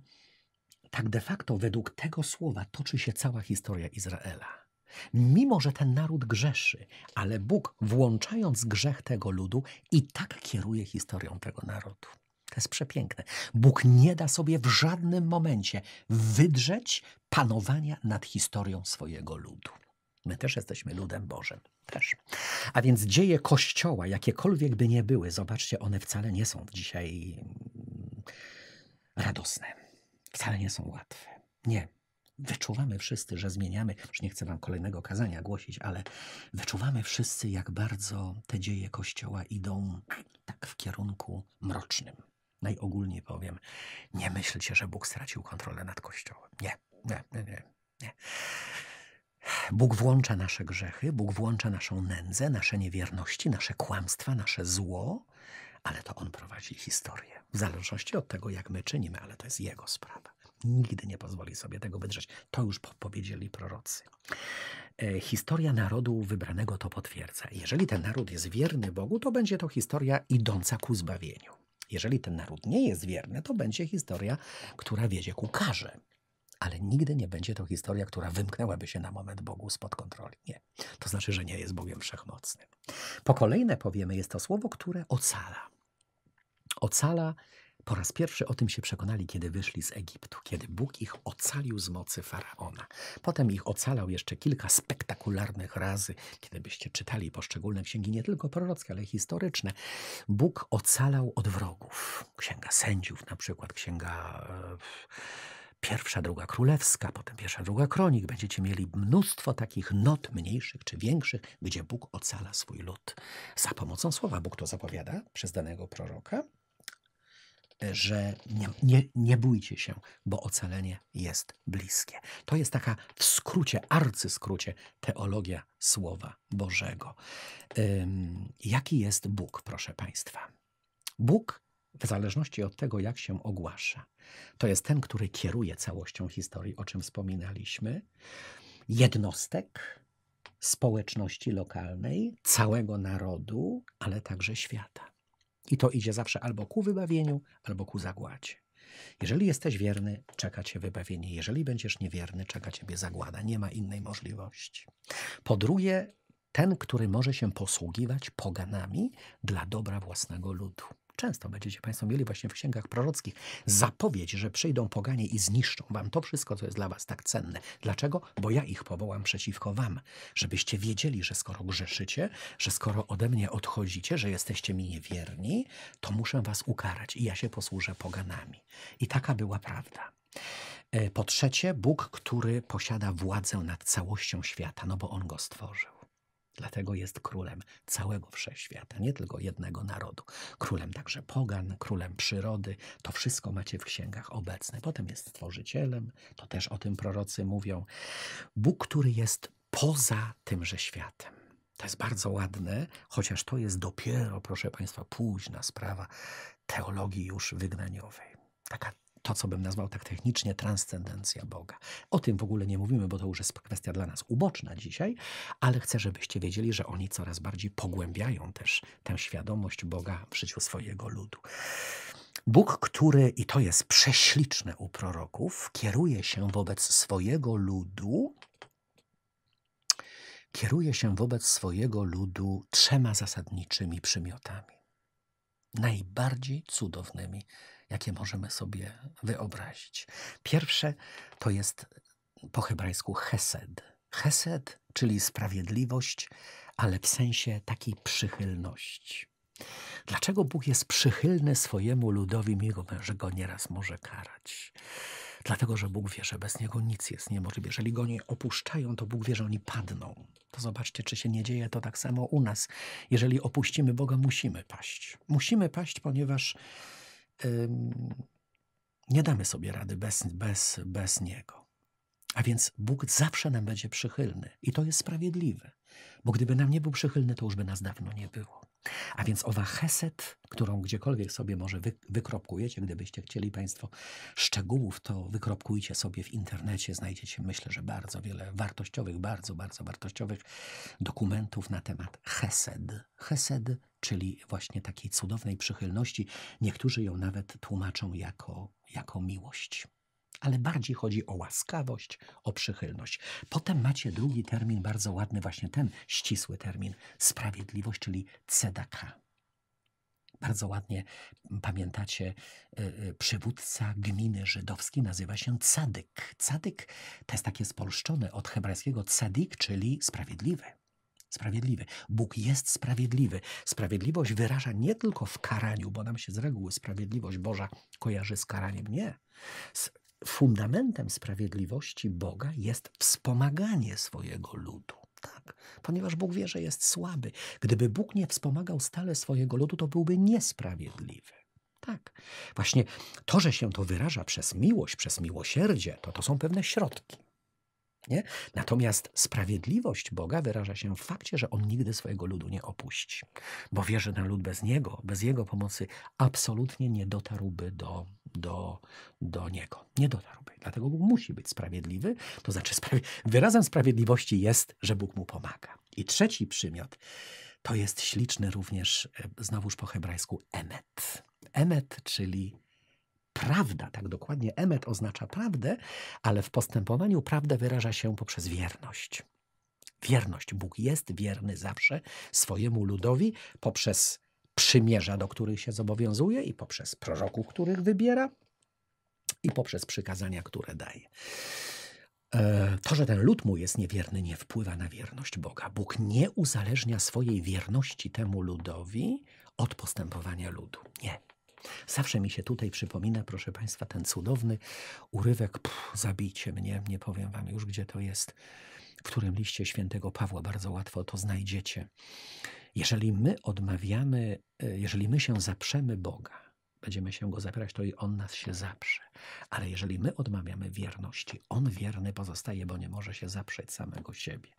tak de facto według tego słowa toczy się cała historia Izraela. Mimo, że ten naród grzeszy, ale Bóg, włączając grzech tego ludu, i tak kieruje historią tego narodu. To jest przepiękne. Bóg nie da sobie w żadnym momencie wydrzeć panowania nad historią swojego ludu. My też jesteśmy ludem Bożym. Też. A więc dzieje Kościoła, jakiekolwiek by nie były, zobaczcie, one wcale nie są dzisiaj mm, radosne. Wcale nie są łatwe. Nie. Wyczuwamy wszyscy, że zmieniamy, już nie chcę wam kolejnego kazania głosić, ale wyczuwamy wszyscy, jak bardzo te dzieje Kościoła idą tak w kierunku mrocznym. Najogólniej powiem, nie myślcie, że Bóg stracił kontrolę nad Kościołem. Nie, nie, nie, nie. nie. Bóg włącza nasze grzechy, Bóg włącza naszą nędzę, nasze niewierności, nasze kłamstwa, nasze zło, ale to On prowadzi historię. W zależności od tego, jak my czynimy, ale to jest Jego sprawa. Nigdy nie pozwoli sobie tego wydrzeć. To już powiedzieli prorocy. E, historia narodu wybranego to potwierdza. Jeżeli ten naród jest wierny Bogu, to będzie to historia idąca ku zbawieniu. Jeżeli ten naród nie jest wierny, to będzie historia, która wiedzie ku karze ale nigdy nie będzie to historia, która wymknęłaby się na moment Bogu spod kontroli. Nie. To znaczy, że nie jest Bogiem wszechmocnym. Po kolejne powiemy, jest to słowo, które ocala. Ocala po raz pierwszy o tym się przekonali, kiedy wyszli z Egiptu, kiedy Bóg ich ocalił z mocy faraona. Potem ich ocalał jeszcze kilka spektakularnych razy, kiedybyście czytali poszczególne księgi, nie tylko prorockie, ale historyczne. Bóg ocalał od wrogów. Księga sędziów, na przykład księga. E, Pierwsza, druga królewska, potem pierwsza, druga kronik. Będziecie mieli mnóstwo takich not mniejszych czy większych, gdzie Bóg ocala swój lud. Za pomocą słowa Bóg to zapowiada przez danego proroka, że nie, nie, nie bójcie się, bo ocalenie jest bliskie. To jest taka w skrócie, arcyskrócie teologia Słowa Bożego. Ym, jaki jest Bóg, proszę Państwa? Bóg w zależności od tego, jak się ogłasza. To jest ten, który kieruje całością historii, o czym wspominaliśmy, jednostek, społeczności lokalnej, całego narodu, ale także świata. I to idzie zawsze albo ku wybawieniu, albo ku zagładzie. Jeżeli jesteś wierny, czeka cię wybawienie. Jeżeli będziesz niewierny, czeka ciebie zagłada. Nie ma innej możliwości. Po drugie, ten, który może się posługiwać poganami dla dobra własnego ludu. Często będziecie Państwo mieli właśnie w księgach prorockich zapowiedź, że przyjdą poganie i zniszczą Wam to wszystko, co jest dla Was tak cenne. Dlaczego? Bo ja ich powołam przeciwko Wam, żebyście wiedzieli, że skoro grzeszycie, że skoro ode mnie odchodzicie, że jesteście mi niewierni, to muszę Was ukarać i ja się posłużę poganami. I taka była prawda. E, po trzecie, Bóg, który posiada władzę nad całością świata, no bo On go stworzył. Dlatego jest królem całego wszechświata, nie tylko jednego narodu. Królem także pogan, królem przyrody. To wszystko macie w księgach obecne. Potem jest stworzycielem, to też o tym prorocy mówią. Bóg, który jest poza tymże światem. To jest bardzo ładne, chociaż to jest dopiero, proszę Państwa, późna sprawa teologii już wygnaniowej. Taka to, co bym nazwał tak technicznie transcendencja Boga. O tym w ogóle nie mówimy, bo to już jest kwestia dla nas uboczna dzisiaj, ale chcę, żebyście wiedzieli, że oni coraz bardziej pogłębiają też tę świadomość Boga w życiu swojego ludu. Bóg, który, i to jest prześliczne u proroków, kieruje się wobec swojego ludu, kieruje się wobec swojego ludu trzema zasadniczymi przymiotami, najbardziej cudownymi jakie możemy sobie wyobrazić. Pierwsze to jest po hebrajsku hesed. Hesed, czyli sprawiedliwość, ale w sensie takiej przychylności. Dlaczego Bóg jest przychylny swojemu ludowi, mimo że go nieraz może karać? Dlatego, że Bóg wie, że bez niego nic jest niemożliwe. Jeżeli go nie opuszczają, to Bóg wie, że oni padną. To zobaczcie, czy się nie dzieje to tak samo u nas. Jeżeli opuścimy Boga, musimy paść. Musimy paść, ponieważ nie damy sobie rady bez, bez, bez Niego. A więc Bóg zawsze nam będzie przychylny i to jest sprawiedliwe, bo gdyby nam nie był przychylny, to już by nas dawno nie było. A więc owa Heset, którą gdziekolwiek sobie może wy, wykropkujecie, gdybyście chcieli Państwo szczegółów, to wykropkujcie sobie w internecie. Znajdziecie, myślę, że bardzo wiele wartościowych, bardzo, bardzo wartościowych dokumentów na temat Hesed. Hesed czyli właśnie takiej cudownej przychylności. Niektórzy ją nawet tłumaczą jako, jako miłość. Ale bardziej chodzi o łaskawość, o przychylność. Potem macie drugi termin, bardzo ładny, właśnie ten ścisły termin sprawiedliwość, czyli cedaka bardzo ładnie pamiętacie, y, y, przywódca gminy żydowskiej nazywa się Cadyk. Cadyk to jest takie spolszczone od hebrajskiego cadik, czyli sprawiedliwy sprawiedliwy. Bóg jest sprawiedliwy. Sprawiedliwość wyraża nie tylko w karaniu, bo nam się z reguły sprawiedliwość Boża kojarzy z karaniem. Nie. Z fundamentem sprawiedliwości Boga jest wspomaganie swojego ludu. Tak, ponieważ Bóg wie, że jest słaby. Gdyby Bóg nie wspomagał stale swojego ludu, to byłby niesprawiedliwy. Tak. Właśnie to, że się to wyraża przez miłość, przez miłosierdzie, to to są pewne środki. Nie? Natomiast sprawiedliwość Boga wyraża się w fakcie, że on nigdy swojego ludu nie opuści, bo wie, że ten lud bez niego, bez jego pomocy absolutnie nie dotarłby do, do, do niego. Nie dotarłby. Dlatego Bóg musi być sprawiedliwy, to znaczy sprawi wyrazem sprawiedliwości jest, że Bóg mu pomaga. I trzeci przymiot to jest śliczny również, e, znowuż po hebrajsku, emet. Emet, czyli prawda, tak dokładnie emet oznacza prawdę, ale w postępowaniu prawda wyraża się poprzez wierność. Wierność. Bóg jest wierny zawsze swojemu ludowi poprzez przymierza, do których się zobowiązuje i poprzez proroków, których wybiera i poprzez przykazania, które daje. E, to, że ten lud mu jest niewierny, nie wpływa na wierność Boga. Bóg nie uzależnia swojej wierności temu ludowi od postępowania ludu. Nie. Zawsze mi się tutaj przypomina, proszę Państwa, ten cudowny urywek pff, Zabijcie mnie, nie powiem Wam już, gdzie to jest, w którym liście świętego Pawła bardzo łatwo to znajdziecie. Jeżeli my odmawiamy, e, jeżeli my się zaprzemy Boga, będziemy się go zapierać, to i on nas się zaprze. Ale jeżeli my odmawiamy wierności, on wierny pozostaje, bo nie może się zaprzeć samego siebie.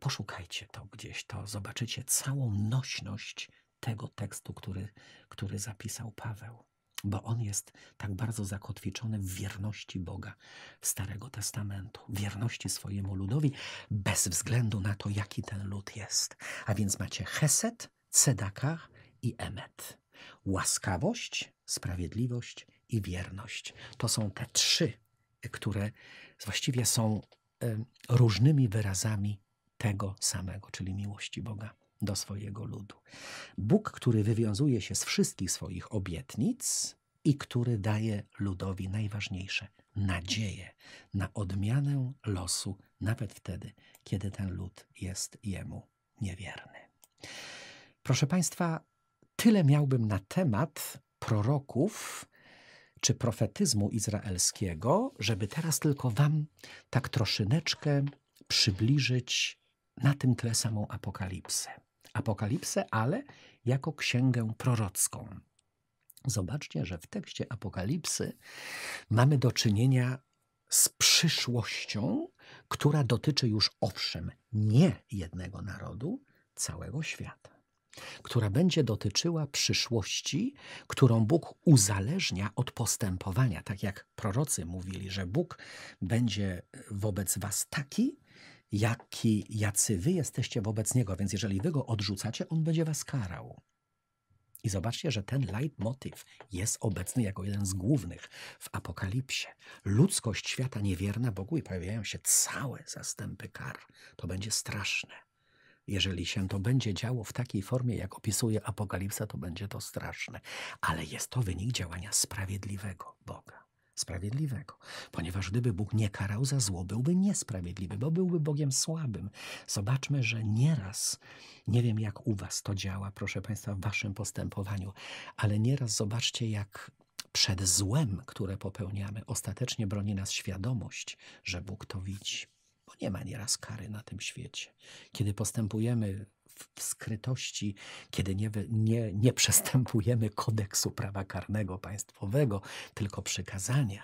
Poszukajcie to gdzieś, to zobaczycie całą nośność tego tekstu, który, który zapisał Paweł, bo on jest tak bardzo zakotwiczony w wierności Boga Starego Testamentu, wierności swojemu ludowi, bez względu na to, jaki ten lud jest. A więc macie Heset, Cedakach i Emet. Łaskawość, sprawiedliwość i wierność. To są te trzy, które właściwie są różnymi wyrazami tego samego, czyli miłości Boga do swojego ludu. Bóg, który wywiązuje się z wszystkich swoich obietnic i który daje ludowi najważniejsze nadzieje na odmianę losu, nawet wtedy, kiedy ten lud jest jemu niewierny. Proszę Państwa, tyle miałbym na temat proroków czy profetyzmu izraelskiego, żeby teraz tylko Wam tak troszyneczkę przybliżyć na tym tle samą apokalipsę. Apokalipsę, ale jako księgę prorocką. Zobaczcie, że w tekście Apokalipsy mamy do czynienia z przyszłością, która dotyczy już owszem nie jednego narodu, całego świata, która będzie dotyczyła przyszłości, którą Bóg uzależnia od postępowania. Tak jak prorocy mówili, że Bóg będzie wobec Was taki, jaki, jacy wy jesteście wobec niego. Więc jeżeli wy go odrzucacie, on będzie was karał. I zobaczcie, że ten leitmotiv jest obecny jako jeden z głównych w Apokalipsie. Ludzkość świata niewierna Bogu i pojawiają się całe zastępy kar. To będzie straszne. Jeżeli się to będzie działo w takiej formie, jak opisuje Apokalipsa, to będzie to straszne. Ale jest to wynik działania sprawiedliwego Boga sprawiedliwego. Ponieważ gdyby Bóg nie karał za zło, byłby niesprawiedliwy, bo byłby Bogiem słabym. Zobaczmy, że nieraz, nie wiem jak u Was to działa, proszę Państwa, w Waszym postępowaniu, ale nieraz zobaczcie, jak przed złem, które popełniamy, ostatecznie broni nas świadomość, że Bóg to widzi. Bo nie ma nieraz kary na tym świecie. Kiedy postępujemy w skrytości, kiedy nie, nie, nie przestępujemy kodeksu prawa karnego państwowego, tylko przykazania,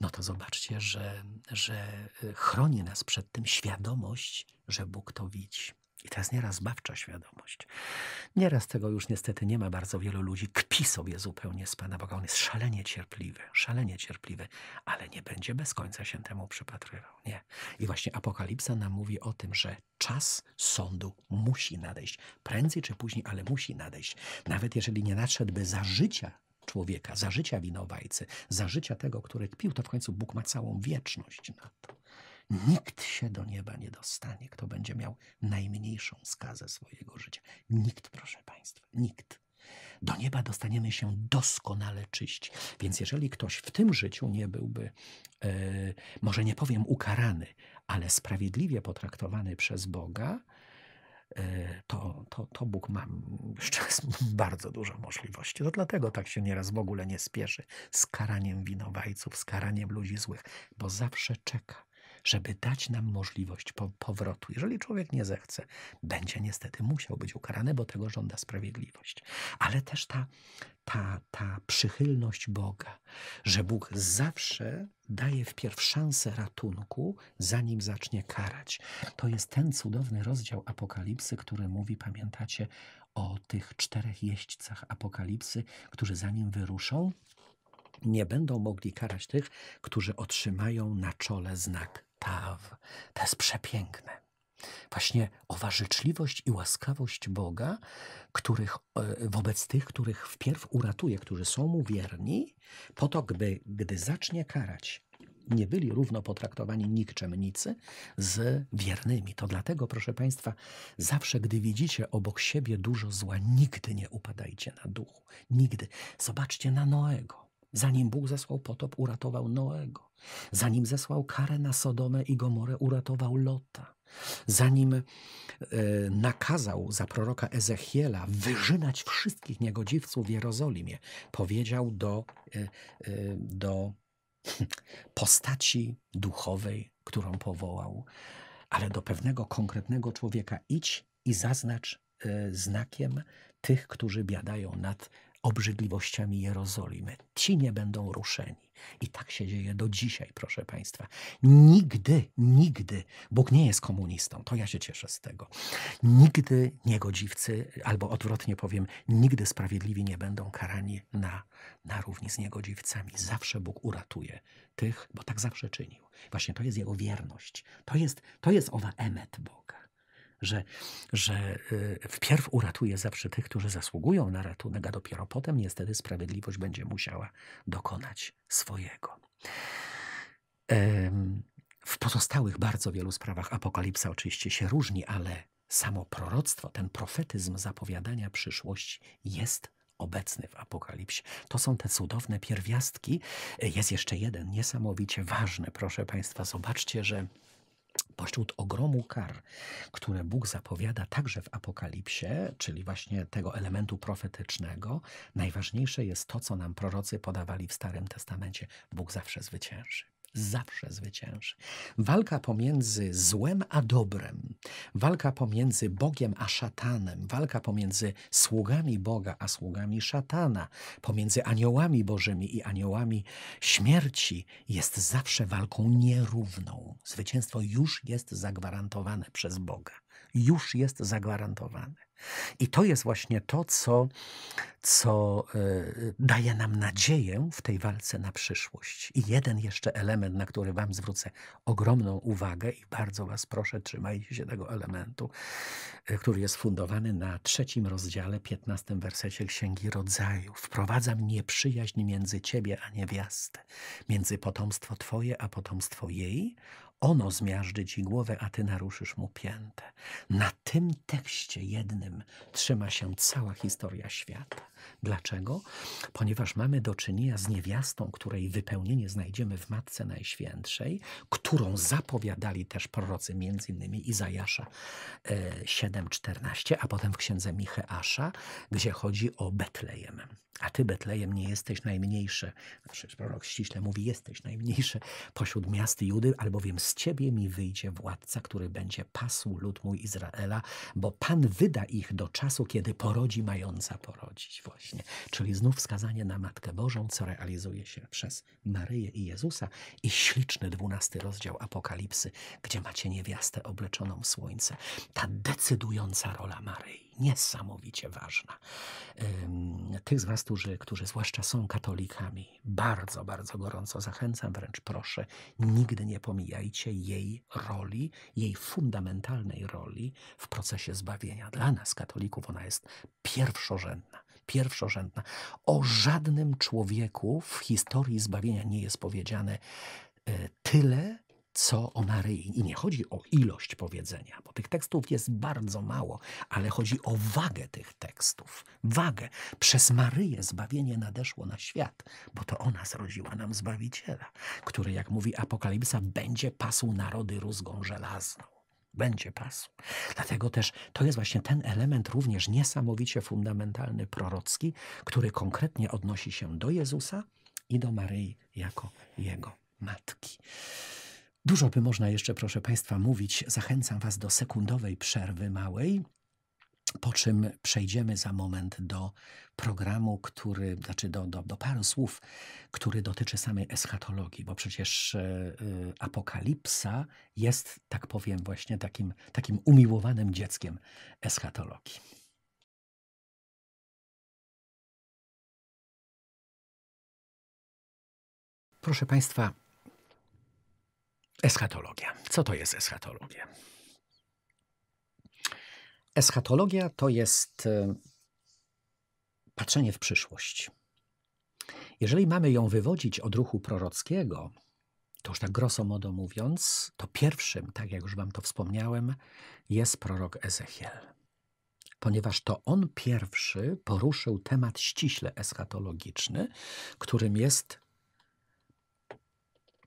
no to zobaczcie, że, że e, chroni nas przed tym świadomość, że Bóg to widzi. I to jest nieraz bawcza świadomość. Nieraz tego już niestety nie ma bardzo wielu ludzi. Kpi sobie zupełnie z Pana Boga. On jest szalenie cierpliwy, szalenie cierpliwy, ale nie będzie bez końca się temu przypatrywał. Nie. I właśnie Apokalipsa nam mówi o tym, że czas sądu musi nadejść. Prędzej czy później, ale musi nadejść. Nawet jeżeli nie nadszedłby za życia człowieka, za życia winowajcy, za życia tego, który kpił, to w końcu Bóg ma całą wieczność na to. Nikt się do nieba nie dostanie, kto będzie miał najmniejszą skazę swojego życia. Nikt, proszę Państwa, nikt. Do nieba dostaniemy się doskonale czyści. Więc jeżeli ktoś w tym życiu nie byłby, e, może nie powiem ukarany, ale sprawiedliwie potraktowany przez Boga, e, to, to, to Bóg ma bardzo dużo możliwości. To dlatego tak się nieraz w ogóle nie spieszy z karaniem winowajców, z karaniem ludzi złych, bo zawsze czeka żeby dać nam możliwość po powrotu. Jeżeli człowiek nie zechce, będzie niestety musiał być ukarany, bo tego żąda sprawiedliwość. Ale też ta, ta, ta przychylność Boga, że Bóg zawsze daje wpierw szansę ratunku, zanim zacznie karać. To jest ten cudowny rozdział Apokalipsy, który mówi, pamiętacie, o tych czterech jeźdźcach Apokalipsy, którzy zanim wyruszą, nie będą mogli karać tych, którzy otrzymają na czole znak Taw. To jest przepiękne. Właśnie owa życzliwość i łaskawość Boga, których, e, wobec tych, których wpierw uratuje, którzy są mu wierni, po to, gdy gdy zacznie karać, nie byli równo potraktowani nikczemnicy z wiernymi. To dlatego, proszę Państwa, zawsze, gdy widzicie obok siebie dużo zła, nigdy nie upadajcie na duchu. Nigdy. Zobaczcie na Noego. Zanim Bóg zesłał potop, uratował Noego. Zanim zesłał karę na Sodomę i Gomorę, uratował Lota. Zanim e, nakazał za proroka Ezechiela wyżynać wszystkich niegodziwców w Jerozolimie, powiedział do, e, e, do postaci duchowej, którą powołał, ale do pewnego konkretnego człowieka: idź i zaznacz e, znakiem tych, którzy biadają nad obrzydliwościami Jerozolimy. Ci nie będą ruszeni. I tak się dzieje do dzisiaj, proszę Państwa. Nigdy, nigdy, Bóg nie jest komunistą, to ja się cieszę z tego. Nigdy niegodziwcy, albo odwrotnie powiem, nigdy sprawiedliwi nie będą karani na, na równi z niegodziwcami. Zawsze Bóg uratuje tych, bo tak zawsze czynił. Właśnie to jest Jego wierność. To jest, to jest owa emet bo że, że y, wpierw uratuje zawsze tych, którzy zasługują na ratunek, a dopiero potem niestety sprawiedliwość będzie musiała dokonać swojego. W pozostałych bardzo wielu sprawach apokalipsa oczywiście się różni, ale samo proroctwo, ten profetyzm zapowiadania przyszłości jest obecny w Apokalipsie. To są te cudowne pierwiastki. Jest jeszcze jeden niesamowicie ważny, proszę Państwa. Zobaczcie, że pośród ogromu kar, które Bóg zapowiada także w Apokalipsie, czyli właśnie tego elementu profetycznego, najważniejsze jest to, co nam prorocy podawali w Starym Testamencie. Bóg zawsze zwycięży zawsze zwycięży. Walka pomiędzy złem a dobrem, walka pomiędzy Bogiem a szatanem, walka pomiędzy sługami Boga a sługami szatana, pomiędzy aniołami bożymi i aniołami śmierci jest zawsze walką nierówną. Zwycięstwo już jest zagwarantowane przez Boga już jest zagwarantowane. I to jest właśnie to, co, co e, e, daje nam nadzieję w tej walce na przyszłość. I jeden jeszcze element, na który Wam zwrócę ogromną uwagę i bardzo Was proszę, trzymajcie się tego elementu, e, który jest fundowany na trzecim rozdziale, piętnastym wersecie Księgi Rodzaju. Wprowadzam nieprzyjaźń między Ciebie a niewiastę, między potomstwo Twoje a potomstwo jej ono zmiażdży ci głowę, a ty naruszysz mu piętę. Na tym tekście jednym trzyma się cała historia świata. Dlaczego? Ponieważ mamy do czynienia z niewiastą, której wypełnienie znajdziemy w Matce Najświętszej, którą zapowiadali też prorocy, m.in. Izajasza 7,14, e, a potem w księdze Micheasza, gdzie chodzi o Betlejem. A ty, Betlejem, nie jesteś najmniejszy. Znaczy, prorok ściśle mówi, jesteś najmniejszy pośród miast Judy, albowiem z ciebie mi wyjdzie władca, który będzie pasł lud mój Izraela, bo Pan wyda ich do czasu, kiedy porodzi mająca porodzić właśnie. Czyli znów wskazanie na Matkę Bożą, co realizuje się przez Maryję i Jezusa i śliczny dwunasty rozdział Apokalipsy, gdzie macie niewiastę obleczoną w słońce. Ta decydująca rola Maryi, niesamowicie ważna. Tych z Was, którzy, którzy zwłaszcza są katolikami, bardzo, bardzo gorąco zachęcam, wręcz proszę, nigdy nie pomijajcie jej roli, jej fundamentalnej roli w procesie zbawienia. Dla nas, katolików, ona jest pierwszorzędna pierwszorzędna. O żadnym człowieku w historii zbawienia nie jest powiedziane e, tyle, co o Maryi. I nie chodzi o ilość powiedzenia, bo tych tekstów jest bardzo mało, ale chodzi o wagę tych tekstów. Wagę. Przez Maryję zbawienie nadeszło na świat, bo to ona zrodziła nam Zbawiciela, który, jak mówi Apokalipsa, będzie pasł narody rózgą żelazną będzie pasł. Dlatego też to jest właśnie ten element również niesamowicie fundamentalny, prorocki, który konkretnie odnosi się do Jezusa i do Maryi jako Jego matki. Dużo by można jeszcze, proszę Państwa, mówić. Zachęcam Was do sekundowej przerwy małej. Po czym przejdziemy za moment do programu, który, znaczy do, do, do paru słów, który dotyczy samej eschatologii, bo przecież y, apokalipsa jest, tak powiem, właśnie takim, takim umiłowanym dzieckiem eschatologii. Proszę Państwa, eschatologia. Co to jest eschatologia? Eschatologia to jest e, patrzenie w przyszłość. Jeżeli mamy ją wywodzić od ruchu prorockiego, to już tak grosso modo mówiąc, to pierwszym, tak jak już wam to wspomniałem, jest prorok Ezechiel. Ponieważ to on pierwszy poruszył temat ściśle eschatologiczny, którym jest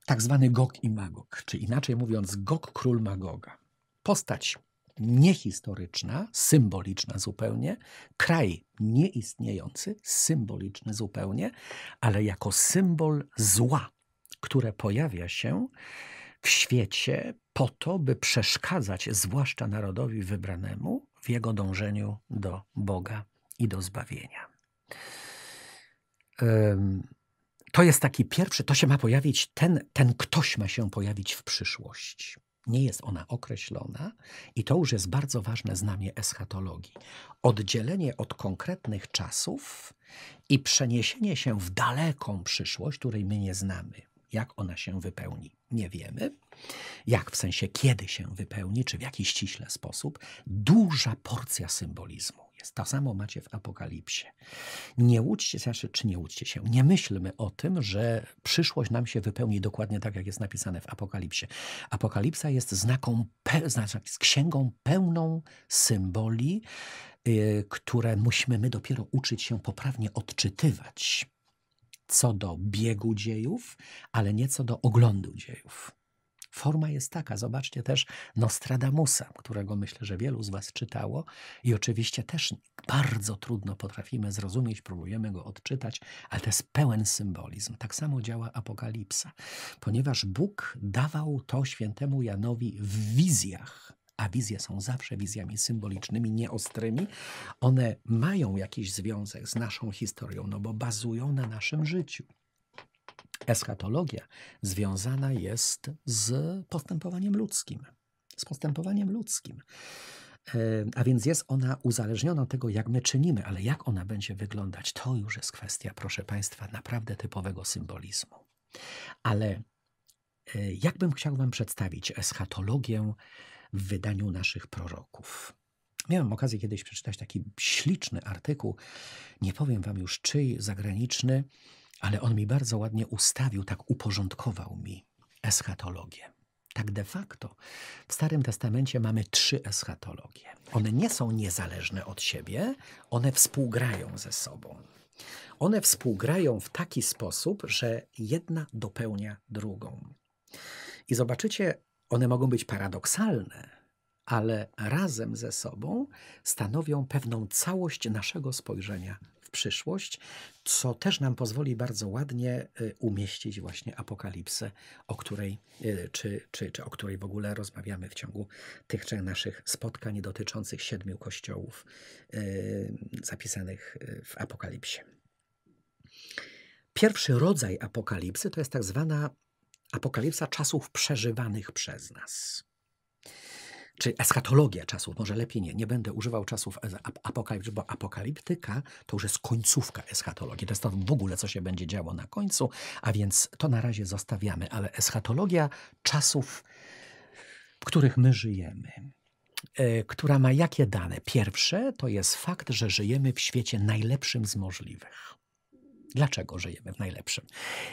tak zwany Gog i Magog, czy inaczej mówiąc Gog król Magoga. Postać niehistoryczna, symboliczna zupełnie, kraj nieistniejący, symboliczny zupełnie, ale jako symbol zła, które pojawia się w świecie po to, by przeszkadzać zwłaszcza narodowi wybranemu w jego dążeniu do Boga i do zbawienia. To jest taki pierwszy, to się ma pojawić, ten, ten ktoś ma się pojawić w przyszłości. Nie jest ona określona i to już jest bardzo ważne znamie eschatologii. Oddzielenie od konkretnych czasów i przeniesienie się w daleką przyszłość, której my nie znamy. Jak ona się wypełni, nie wiemy. Jak w sensie kiedy się wypełni, czy w jaki ściśle sposób. Duża porcja symbolizmu. To samo macie w Apokalipsie. Nie łudźcie, się znaczy, czy nie łudźcie się, nie myślmy o tym, że przyszłość nam się wypełni dokładnie tak, jak jest napisane w Apokalipsie. Apokalipsa jest znaką, znaczy, księgą pełną symboli, yy, które musimy my dopiero uczyć się poprawnie odczytywać co do biegu dziejów, ale nie co do oglądu dziejów. Forma jest taka, zobaczcie też Nostradamusa, którego myślę, że wielu z Was czytało i oczywiście też bardzo trudno potrafimy zrozumieć, próbujemy go odczytać, ale to jest pełen symbolizm. Tak samo działa Apokalipsa, ponieważ Bóg dawał to świętemu Janowi w wizjach a wizje są zawsze wizjami symbolicznymi, nieostrymi, one mają jakiś związek z naszą historią, no bo bazują na naszym życiu. Eschatologia związana jest z postępowaniem ludzkim. Z postępowaniem ludzkim. E, a więc jest ona uzależniona od tego, jak my czynimy, ale jak ona będzie wyglądać, to już jest kwestia, proszę Państwa, naprawdę typowego symbolizmu. Ale e, jakbym chciał Wam przedstawić eschatologię w wydaniu naszych proroków? Miałem okazję kiedyś przeczytać taki śliczny artykuł, nie powiem Wam już czyj, zagraniczny, ale on mi bardzo ładnie ustawił, tak uporządkował mi eschatologię. Tak de facto w Starym Testamencie mamy trzy eschatologie. One nie są niezależne od siebie, one współgrają ze sobą. One współgrają w taki sposób, że jedna dopełnia drugą. I zobaczycie, one mogą być paradoksalne, ale razem ze sobą stanowią pewną całość naszego spojrzenia przyszłość, co też nam pozwoli bardzo ładnie y, umieścić właśnie apokalipsę, o której, y, czy, czy, czy o której w ogóle rozmawiamy w ciągu tych trzech naszych spotkań dotyczących siedmiu kościołów y, zapisanych w apokalipsie. Pierwszy rodzaj apokalipsy to jest tak zwana apokalipsa czasów przeżywanych przez nas czy eschatologia czasów, może lepiej nie, nie będę używał czasów apokalipsy, bo apokaliptyka to już jest końcówka eschatologii. To jest to w ogóle, co się będzie działo na końcu, a więc to na razie zostawiamy, ale eschatologia czasów, w których my żyjemy, yy, która ma jakie dane? Pierwsze to jest fakt, że żyjemy w świecie najlepszym z możliwych. Dlaczego żyjemy w najlepszym?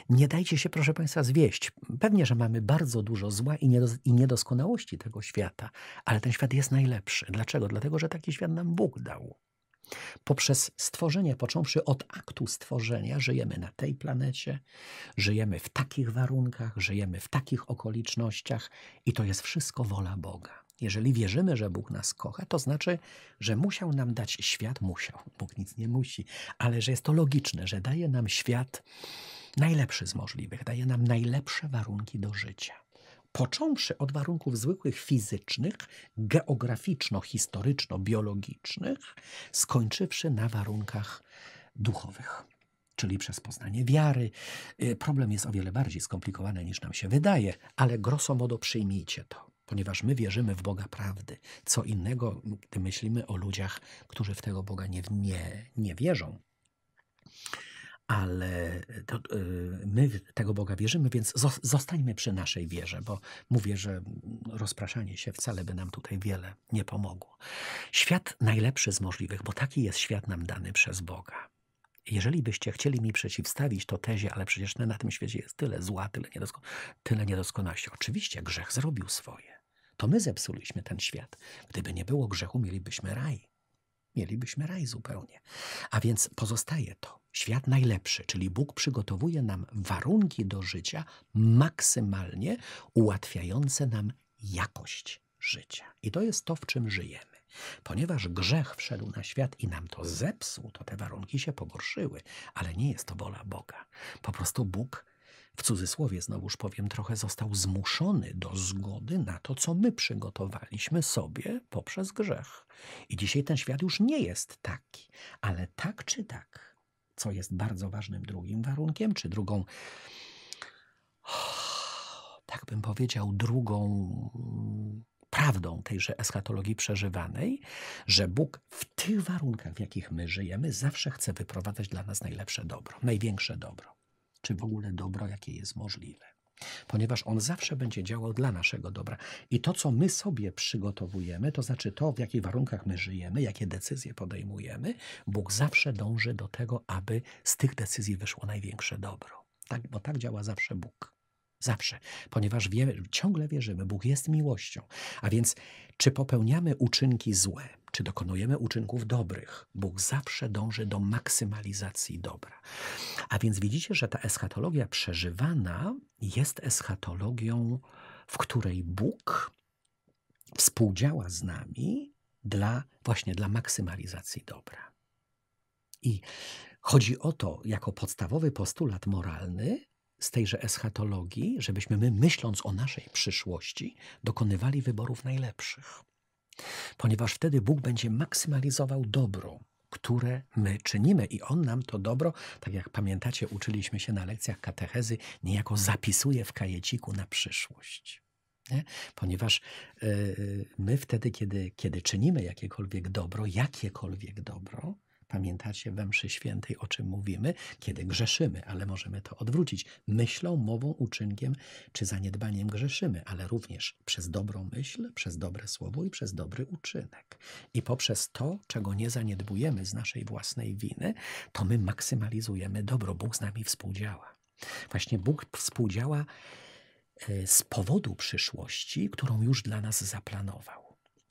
Nie dajcie się, proszę Państwa, zwieść. Pewnie, że mamy bardzo dużo zła i, niedos i niedoskonałości tego świata, ale ten świat jest najlepszy. Dlaczego? Dlatego, że taki świat nam Bóg dał. Poprzez stworzenie, począwszy od aktu stworzenia, żyjemy na tej planecie, żyjemy w takich warunkach, żyjemy w takich okolicznościach i to jest wszystko wola Boga. Jeżeli wierzymy, że Bóg nas kocha, to znaczy, że musiał nam dać świat, musiał, Bóg nic nie musi, ale że jest to logiczne, że daje nam świat najlepszy z możliwych, daje nam najlepsze warunki do życia. Począwszy od warunków zwykłych fizycznych, geograficzno-historyczno-biologicznych, skończywszy na warunkach duchowych czyli przez poznanie wiary. Y, problem jest o wiele bardziej skomplikowany niż nam się wydaje, ale grosso modo przyjmijcie to ponieważ my wierzymy w Boga prawdy. Co innego, gdy myślimy o ludziach, którzy w tego Boga nie, nie, nie wierzą. Ale to, e, my w tego Boga wierzymy, więc zostańmy przy naszej wierze, bo mówię, że rozpraszanie się wcale by nam tutaj wiele nie pomogło. Świat najlepszy z możliwych, bo taki jest świat nam dany przez Boga. Jeżeli byście chcieli mi przeciwstawić to tezie, ale przecież na tym świecie jest tyle zła, tyle, niedosko tyle niedoskonałości. Oczywiście grzech zrobił swoje. To my zepsuliśmy ten świat. Gdyby nie było grzechu, mielibyśmy raj. Mielibyśmy raj zupełnie. A więc pozostaje to. Świat najlepszy, czyli Bóg przygotowuje nam warunki do życia maksymalnie ułatwiające nam jakość życia. I to jest to, w czym żyjemy. Ponieważ grzech wszedł na świat i nam to zepsuł, to te warunki się pogorszyły, ale nie jest to wola Boga. Po prostu Bóg w cudzysłowie znowuż powiem trochę, został zmuszony do zgody na to, co my przygotowaliśmy sobie poprzez grzech. I dzisiaj ten świat już nie jest taki, ale tak czy tak, co jest bardzo ważnym drugim warunkiem, czy drugą, tak bym powiedział, drugą prawdą tejże eschatologii przeżywanej, że Bóg w tych warunkach, w jakich my żyjemy, zawsze chce wyprowadzać dla nas najlepsze dobro, największe dobro czy w ogóle dobro, jakie jest możliwe. Ponieważ on zawsze będzie działał dla naszego dobra. I to, co my sobie przygotowujemy, to znaczy to, w jakich warunkach my żyjemy, jakie decyzje podejmujemy, Bóg zawsze dąży do tego, aby z tych decyzji wyszło największe dobro. Tak, bo tak działa zawsze Bóg. Zawsze, ponieważ wie, ciągle wierzymy, Bóg jest miłością. A więc, czy popełniamy uczynki złe, czy dokonujemy uczynków dobrych. Bóg zawsze dąży do maksymalizacji dobra. A więc widzicie, że ta eschatologia przeżywana jest eschatologią, w której Bóg współdziała z nami dla, właśnie dla maksymalizacji dobra. I chodzi o to, jako podstawowy postulat moralny, z tejże eschatologii, żebyśmy my, myśląc o naszej przyszłości, dokonywali wyborów najlepszych ponieważ wtedy Bóg będzie maksymalizował dobro, które my czynimy i On nam to dobro, tak jak pamiętacie, uczyliśmy się na lekcjach katechezy, niejako zapisuje w kajeciku na przyszłość. Nie? Ponieważ yy, my wtedy, kiedy, kiedy czynimy jakiekolwiek dobro, jakiekolwiek dobro, Pamiętacie we mszy świętej, o czym mówimy, kiedy grzeszymy, ale możemy to odwrócić. Myślą, mową, uczynkiem czy zaniedbaniem grzeszymy, ale również przez dobrą myśl, przez dobre słowo i przez dobry uczynek. I poprzez to, czego nie zaniedbujemy z naszej własnej winy, to my maksymalizujemy dobro. Bóg z nami współdziała. Właśnie Bóg współdziała e, z powodu przyszłości, którą już dla nas zaplanował.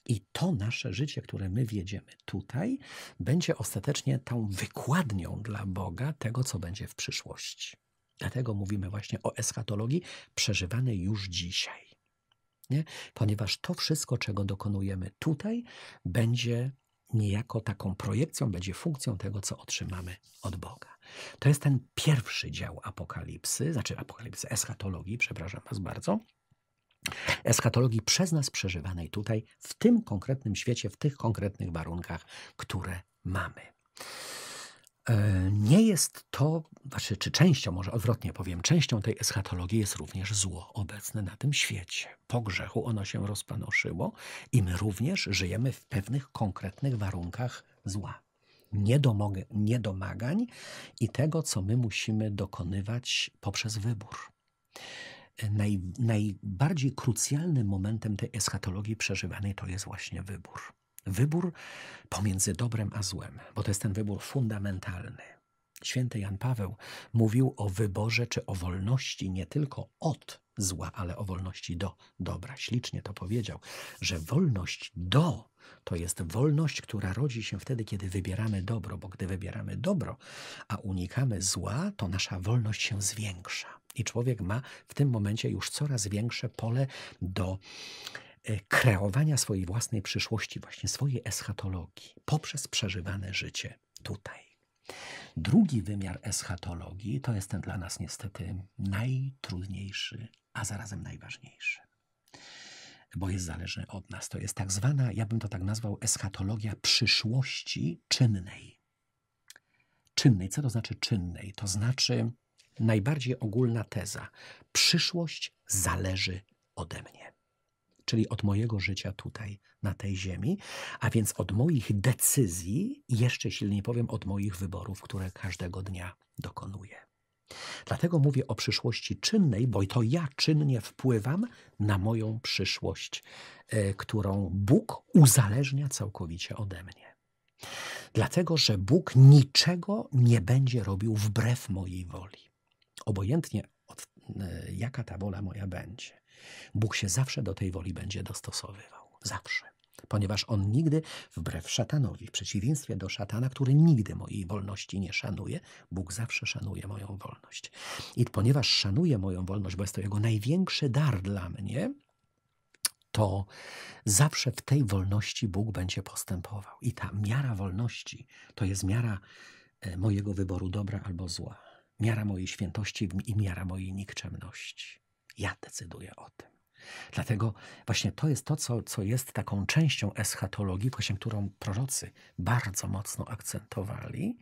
I to nasze życie, które my wiedziemy tutaj, będzie ostatecznie tą wykładnią dla Boga tego, co będzie w przyszłości. Dlatego mówimy właśnie o eschatologii przeżywanej już dzisiaj. Nie? Ponieważ to wszystko, czego dokonujemy tutaj, będzie niejako taką projekcją, będzie funkcją tego, co otrzymamy od Boga. To jest ten pierwszy dział apokalipsy, znaczy apokalipsy eschatologii, przepraszam Was bardzo eschatologii przez nas przeżywanej tutaj, w tym konkretnym świecie, w tych konkretnych warunkach, które mamy. E, nie jest to, znaczy, czy częścią, może odwrotnie powiem, częścią tej eschatologii jest również zło obecne na tym świecie. Po grzechu ono się rozpanoszyło i my również żyjemy w pewnych konkretnych warunkach zła niedomagań i tego, co my musimy dokonywać poprzez wybór naj, najbardziej krucjalnym momentem tej eschatologii przeżywanej to jest właśnie wybór. Wybór pomiędzy dobrem a złem, bo to jest ten wybór fundamentalny. Święty Jan Paweł mówił o wyborze czy o wolności nie tylko od zła, ale o wolności do dobra. Ślicznie to powiedział, że wolność do to jest wolność, która rodzi się wtedy, kiedy wybieramy dobro, bo gdy wybieramy dobro, a unikamy zła, to nasza wolność się zwiększa. I człowiek ma w tym momencie już coraz większe pole do e, kreowania swojej własnej przyszłości, właśnie swojej eschatologii, poprzez przeżywane życie tutaj. Drugi wymiar eschatologii to jest ten dla nas niestety najtrudniejszy, a zarazem najważniejszy, bo jest zależny od nas. To jest tak zwana, ja bym to tak nazwał, eschatologia przyszłości czynnej. Czynnej, co to znaczy czynnej? To znaczy najbardziej ogólna teza: przyszłość zależy ode mnie czyli od mojego życia tutaj, na tej ziemi, a więc od moich decyzji, jeszcze silniej powiem, od moich wyborów, które każdego dnia dokonuję. Dlatego mówię o przyszłości czynnej, bo to ja czynnie wpływam na moją przyszłość, e, którą Bóg uzależnia całkowicie ode mnie. Dlatego, że Bóg niczego nie będzie robił wbrew mojej woli. Obojętnie od, e, jaka ta wola moja będzie. Bóg się zawsze do tej woli będzie dostosowywał. Zawsze. Ponieważ on nigdy, wbrew szatanowi, w przeciwieństwie do szatana, który nigdy mojej wolności nie szanuje, Bóg zawsze szanuje moją wolność. I ponieważ szanuje moją wolność, bo jest to jego największy dar dla mnie, to zawsze w tej wolności Bóg będzie postępował. I ta miara wolności to jest miara e, mojego wyboru dobra albo zła, miara mojej świętości i miara mojej nikczemności. Ja decyduję o tym. Dlatego właśnie to jest to, co, co jest taką częścią eschatologii, właśnie którą prorocy bardzo mocno akcentowali.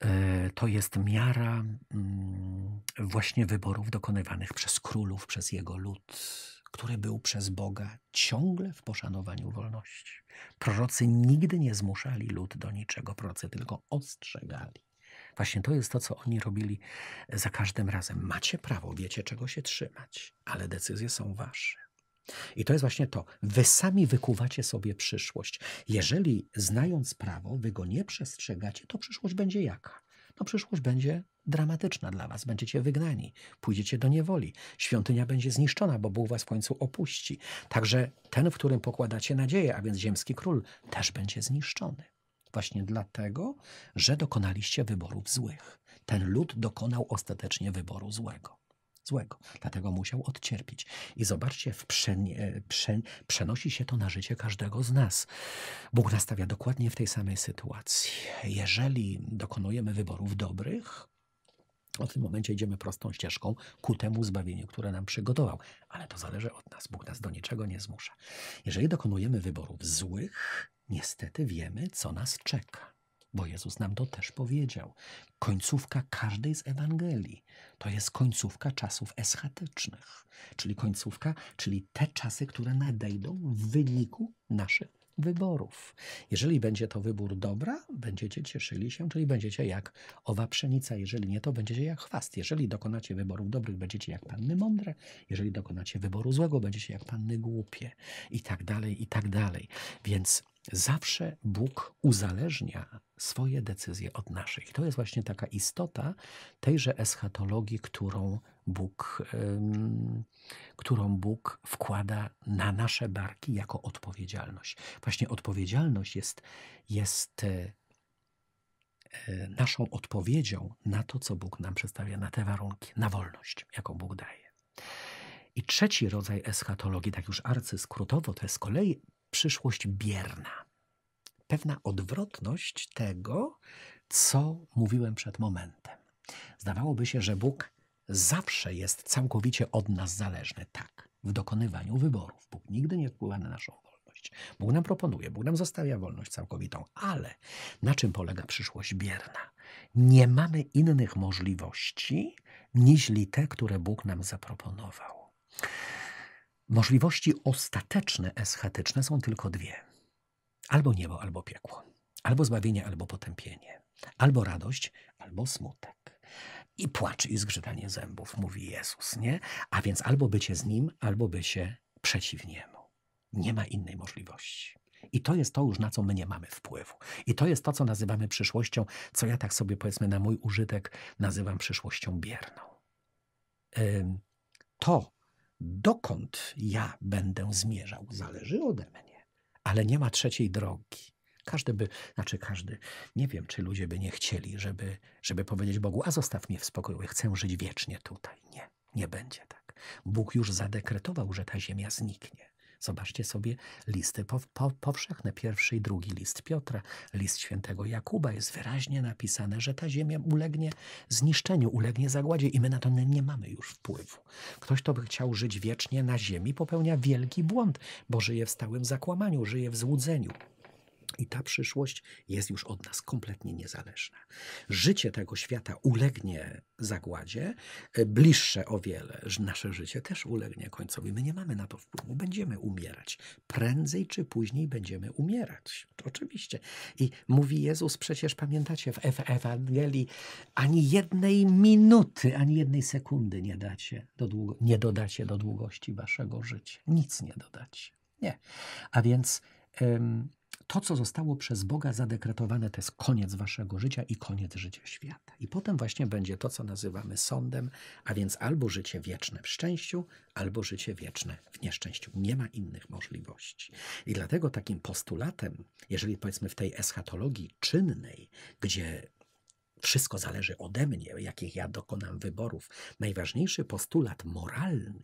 E, to jest miara mm, właśnie wyborów dokonywanych przez królów, przez jego lud, który był przez Boga ciągle w poszanowaniu wolności. Prorocy nigdy nie zmuszali lud do niczego, prorocy tylko ostrzegali. Właśnie to jest to, co oni robili e, za każdym razem. Macie prawo, wiecie czego się trzymać, ale decyzje są wasze. I to jest właśnie to. Wy sami wykuwacie sobie przyszłość. Jeżeli znając prawo, wy go nie przestrzegacie, to przyszłość będzie jaka? No przyszłość będzie dramatyczna dla was. Będziecie wygnani, pójdziecie do niewoli. Świątynia będzie zniszczona, bo Bóg was w końcu opuści. Także ten, w którym pokładacie nadzieję, a więc ziemski król, też będzie zniszczony. Właśnie dlatego, że dokonaliście wyborów złych. Ten lud dokonał ostatecznie wyboru złego. Złego. Dlatego musiał odcierpić. I zobaczcie, e, przenosi się to na życie każdego z nas. Bóg nastawia dokładnie w tej samej sytuacji. Jeżeli dokonujemy wyborów dobrych, w tym momencie idziemy prostą ścieżką ku temu zbawieniu, które nam przygotował. Ale to zależy od nas. Bóg nas do niczego nie zmusza. Jeżeli dokonujemy wyborów złych, niestety wiemy, co nas czeka. Bo Jezus nam to też powiedział. Końcówka każdej z Ewangelii to jest końcówka czasów eschatycznych, czyli końcówka, czyli te czasy, które nadejdą w wyniku naszych wyborów. Jeżeli będzie to wybór dobra, będziecie cieszyli się, czyli będziecie jak owa pszenica. Jeżeli nie, to będziecie jak chwast. Jeżeli dokonacie wyborów dobrych, będziecie jak panny mądre. Jeżeli dokonacie wyboru złego, będziecie jak panny głupie. I tak dalej, i tak dalej. Więc Zawsze Bóg uzależnia swoje decyzje od naszych. I to jest właśnie taka istota tejże eschatologii, którą Bóg, um, którą Bóg wkłada na nasze barki jako odpowiedzialność. Właśnie odpowiedzialność jest, jest e, naszą odpowiedzią na to, co Bóg nam przedstawia, na te warunki, na wolność, jaką Bóg daje. I trzeci rodzaj eschatologii, tak już skrótowo, to jest z kolei przyszłość bierna. Pewna odwrotność tego, co mówiłem przed momentem. Zdawałoby się, że Bóg zawsze jest całkowicie od nas zależny. Tak, w dokonywaniu wyborów. Bóg nigdy nie wpływa na naszą wolność. Bóg nam proponuje, Bóg nam zostawia wolność całkowitą, ale na czym polega przyszłość bierna? Nie mamy innych możliwości niż te, które Bóg nam zaproponował. Możliwości ostateczne, eschatyczne są tylko dwie: albo niebo, albo piekło, albo zbawienie, albo potępienie, albo radość, albo smutek. I płacz i zgrzytanie zębów, mówi Jezus, nie? A więc albo bycie z nim, albo bycie przeciw niemu. Nie ma innej możliwości. I to jest to już, na co my nie mamy wpływu. I to jest to, co nazywamy przyszłością, co ja tak sobie powiedzmy na mój użytek nazywam przyszłością bierną. To, dokąd ja będę zmierzał, zależy ode mnie. Ale nie ma trzeciej drogi. Każdy by, znaczy każdy, nie wiem, czy ludzie by nie chcieli, żeby, żeby powiedzieć Bogu, a zostaw mnie w spokoju, ja chcę żyć wiecznie tutaj. Nie, nie będzie tak. Bóg już zadekretował, że ta ziemia zniknie. Zobaczcie sobie listy po, po, powszechne, pierwszy i drugi list Piotra, list świętego Jakuba. Jest wyraźnie napisane, że ta ziemia ulegnie zniszczeniu, ulegnie zagładzie i my na to nie mamy już wpływu. Ktoś, kto by chciał żyć wiecznie na ziemi, popełnia wielki błąd, bo żyje w stałym zakłamaniu, żyje w złudzeniu. I ta przyszłość jest już od nas kompletnie niezależna. Życie tego świata ulegnie zagładzie, e, bliższe o wiele, że nasze życie też ulegnie końcowi. My nie mamy na to wpływu, będziemy umierać. Prędzej czy później będziemy umierać. Oczywiście. I mówi Jezus, przecież pamiętacie w Ewangelii, ani jednej minuty, ani jednej sekundy nie dacie do długo, nie dodacie do długości waszego życia. Nic nie dodacie. Nie. A więc to, co zostało przez Boga zadekretowane, to jest koniec waszego życia i koniec życia świata. I potem właśnie będzie to, co nazywamy sądem, a więc albo życie wieczne w szczęściu, albo życie wieczne w nieszczęściu. Nie ma innych możliwości. I dlatego takim postulatem, jeżeli powiedzmy w tej eschatologii czynnej, gdzie wszystko zależy ode mnie, jakich ja dokonam wyborów, najważniejszy postulat moralny,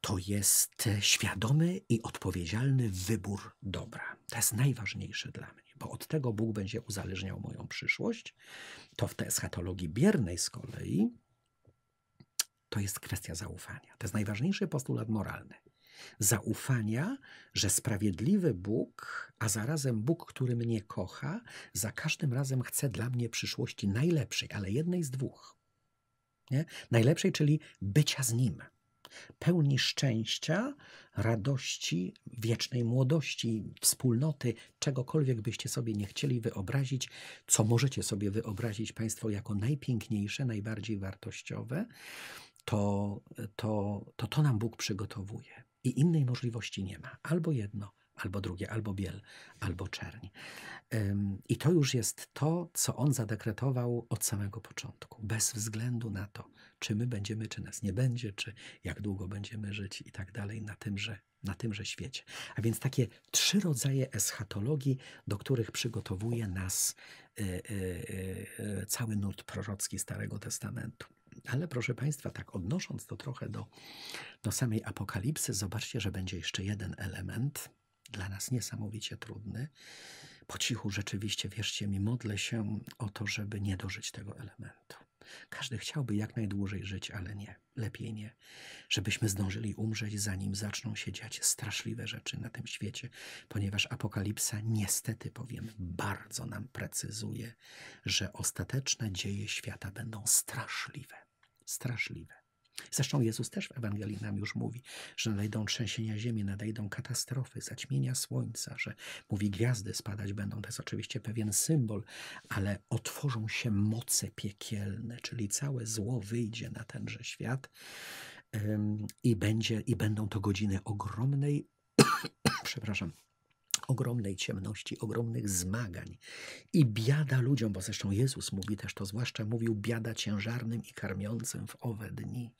to jest świadomy i odpowiedzialny wybór dobra. To jest najważniejsze dla mnie, bo od tego Bóg będzie uzależniał moją przyszłość. To w tej eschatologii biernej z kolei to jest kwestia zaufania. To jest najważniejszy postulat moralny. Zaufania, że sprawiedliwy Bóg, a zarazem Bóg, który mnie kocha, za każdym razem chce dla mnie przyszłości najlepszej, ale jednej z dwóch. Nie? Najlepszej, czyli bycia z Nim pełni szczęścia, radości, wiecznej młodości, wspólnoty, czegokolwiek byście sobie nie chcieli wyobrazić, co możecie sobie wyobrazić Państwo jako najpiękniejsze, najbardziej wartościowe, to to, to, to nam Bóg przygotowuje. I innej możliwości nie ma. Albo jedno, albo drugie, albo biel, albo czerń. I to już jest to, co on zadekretował od samego początku, bez względu na to, czy my będziemy, czy nas nie będzie, czy jak długo będziemy żyć i tak dalej na tymże, na tymże świecie. A więc takie trzy rodzaje eschatologii, do których przygotowuje nas e, e, e, cały nurt prorocki Starego Testamentu. Ale proszę Państwa, tak odnosząc to trochę do, do samej apokalipsy, zobaczcie, że będzie jeszcze jeden element, dla nas niesamowicie trudny. Po cichu rzeczywiście, wierzcie mi, modlę się o to, żeby nie dożyć tego elementu. Każdy chciałby jak najdłużej żyć, ale nie, lepiej nie. Żebyśmy zdążyli umrzeć, zanim zaczną się dziać straszliwe rzeczy na tym świecie, ponieważ apokalipsa, niestety powiem, bardzo nam precyzuje, że ostateczne dzieje świata będą straszliwe. Straszliwe. Zresztą Jezus też w Ewangelii nam już mówi, że nadejdą trzęsienia ziemi, nadejdą katastrofy, zaćmienia słońca, że mówi gwiazdy spadać będą. To jest oczywiście pewien symbol, ale otworzą się moce piekielne, czyli całe zło wyjdzie na tenże świat i, będzie, i będą to godziny ogromnej, przepraszam, ogromnej ciemności, ogromnych zmagań i biada ludziom, bo zresztą Jezus mówi też to, zwłaszcza mówił biada ciężarnym i karmiącym w owe dni,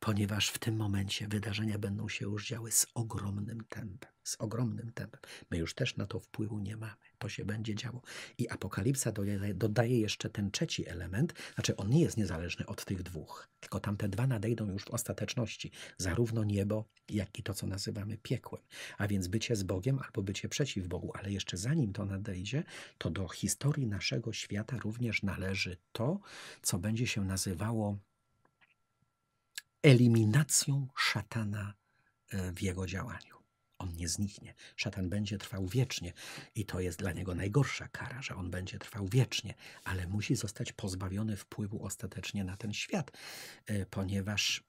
ponieważ w tym momencie wydarzenia będą się już działy z ogromnym tempem z ogromnym tempem. My już też na to wpływu nie mamy. To się będzie działo. I apokalipsa dodaje jeszcze ten trzeci element, znaczy on nie jest niezależny od tych dwóch, tylko tamte dwa nadejdą już w ostateczności. Zarówno niebo, jak i to, co nazywamy piekłem. A więc bycie z Bogiem albo bycie przeciw Bogu. Ale jeszcze zanim to nadejdzie, to do historii naszego świata również należy to, co będzie się nazywało eliminacją szatana e, w jego działaniu on nie zniknie. Szatan będzie trwał wiecznie i to jest dla niego najgorsza kara, że on będzie trwał wiecznie, ale musi zostać pozbawiony wpływu ostatecznie na ten świat, e, ponieważ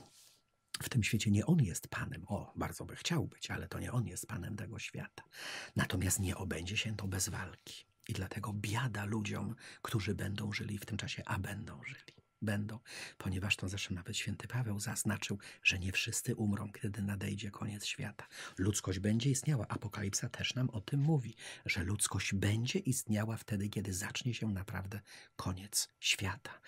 w tym świecie nie on jest panem. O, bardzo by chciał być, ale to nie on jest panem tego świata. Natomiast nie obędzie się to bez walki. I dlatego biada ludziom, którzy będą żyli w tym czasie, a będą żyli będą, ponieważ to zresztą nawet święty Paweł zaznaczył, że nie wszyscy umrą, kiedy nadejdzie koniec świata. Ludzkość będzie istniała. Apokalipsa też nam o tym mówi, że ludzkość będzie istniała wtedy, kiedy zacznie się naprawdę koniec świata.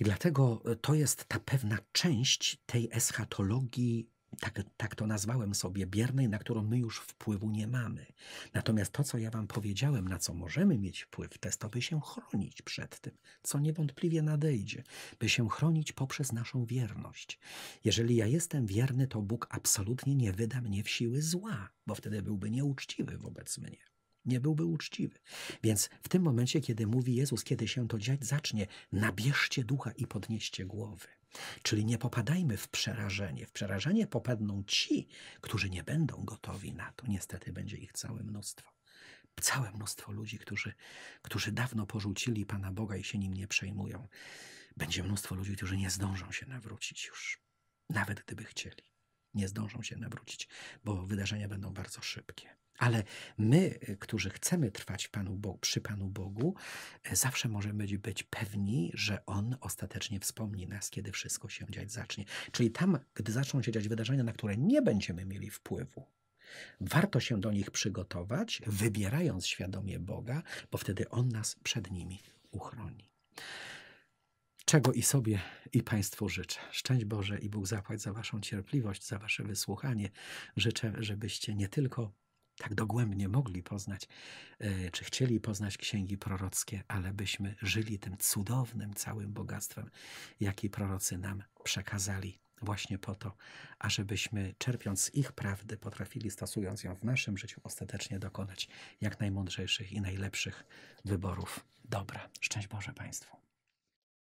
I dlatego to jest ta pewna część tej eschatologii tak, tak to nazwałem sobie, biernej, na którą my już wpływu nie mamy. Natomiast to, co ja Wam powiedziałem, na co możemy mieć wpływ, to jest to, by się chronić przed tym, co niewątpliwie nadejdzie, by się chronić poprzez naszą wierność. Jeżeli ja jestem wierny, to Bóg absolutnie nie wyda mnie w siły zła, bo wtedy byłby nieuczciwy wobec mnie nie byłby uczciwy. Więc w tym momencie, kiedy mówi Jezus, kiedy się to dziać zacznie, nabierzcie ducha i podnieście głowy. Czyli nie popadajmy w przerażenie. W przerażenie popadną ci, którzy nie będą gotowi na to. Niestety będzie ich całe mnóstwo. Całe mnóstwo ludzi, którzy, którzy dawno porzucili Pana Boga i się nim nie przejmują. Będzie mnóstwo ludzi, którzy nie zdążą się nawrócić już, nawet gdyby chcieli. Nie zdążą się nawrócić, bo wydarzenia będą bardzo szybkie. Ale my, y, którzy chcemy trwać Panu przy Panu Bogu, y, zawsze możemy być pewni, że On ostatecznie wspomni nas, kiedy wszystko się dziać zacznie. Czyli tam, gdy zaczną się dziać wydarzenia, na które nie będziemy mieli wpływu, warto się do nich przygotować, wybierając świadomie Boga, bo wtedy On nas przed nimi uchroni. Czego i sobie, i Państwu życzę. Szczęść Boże i Bóg zapłać za Waszą cierpliwość, za Wasze wysłuchanie. Życzę, żebyście nie tylko tak dogłębnie mogli poznać, e, czy chcieli poznać księgi prorockie, ale byśmy żyli tym cudownym całym bogactwem, jaki prorocy nam przekazali. Właśnie po to, ażebyśmy czerpiąc z ich prawdy, potrafili stosując ją w naszym życiu, ostatecznie dokonać jak najmądrzejszych i najlepszych wyborów dobra. Szczęść Boże Państwu.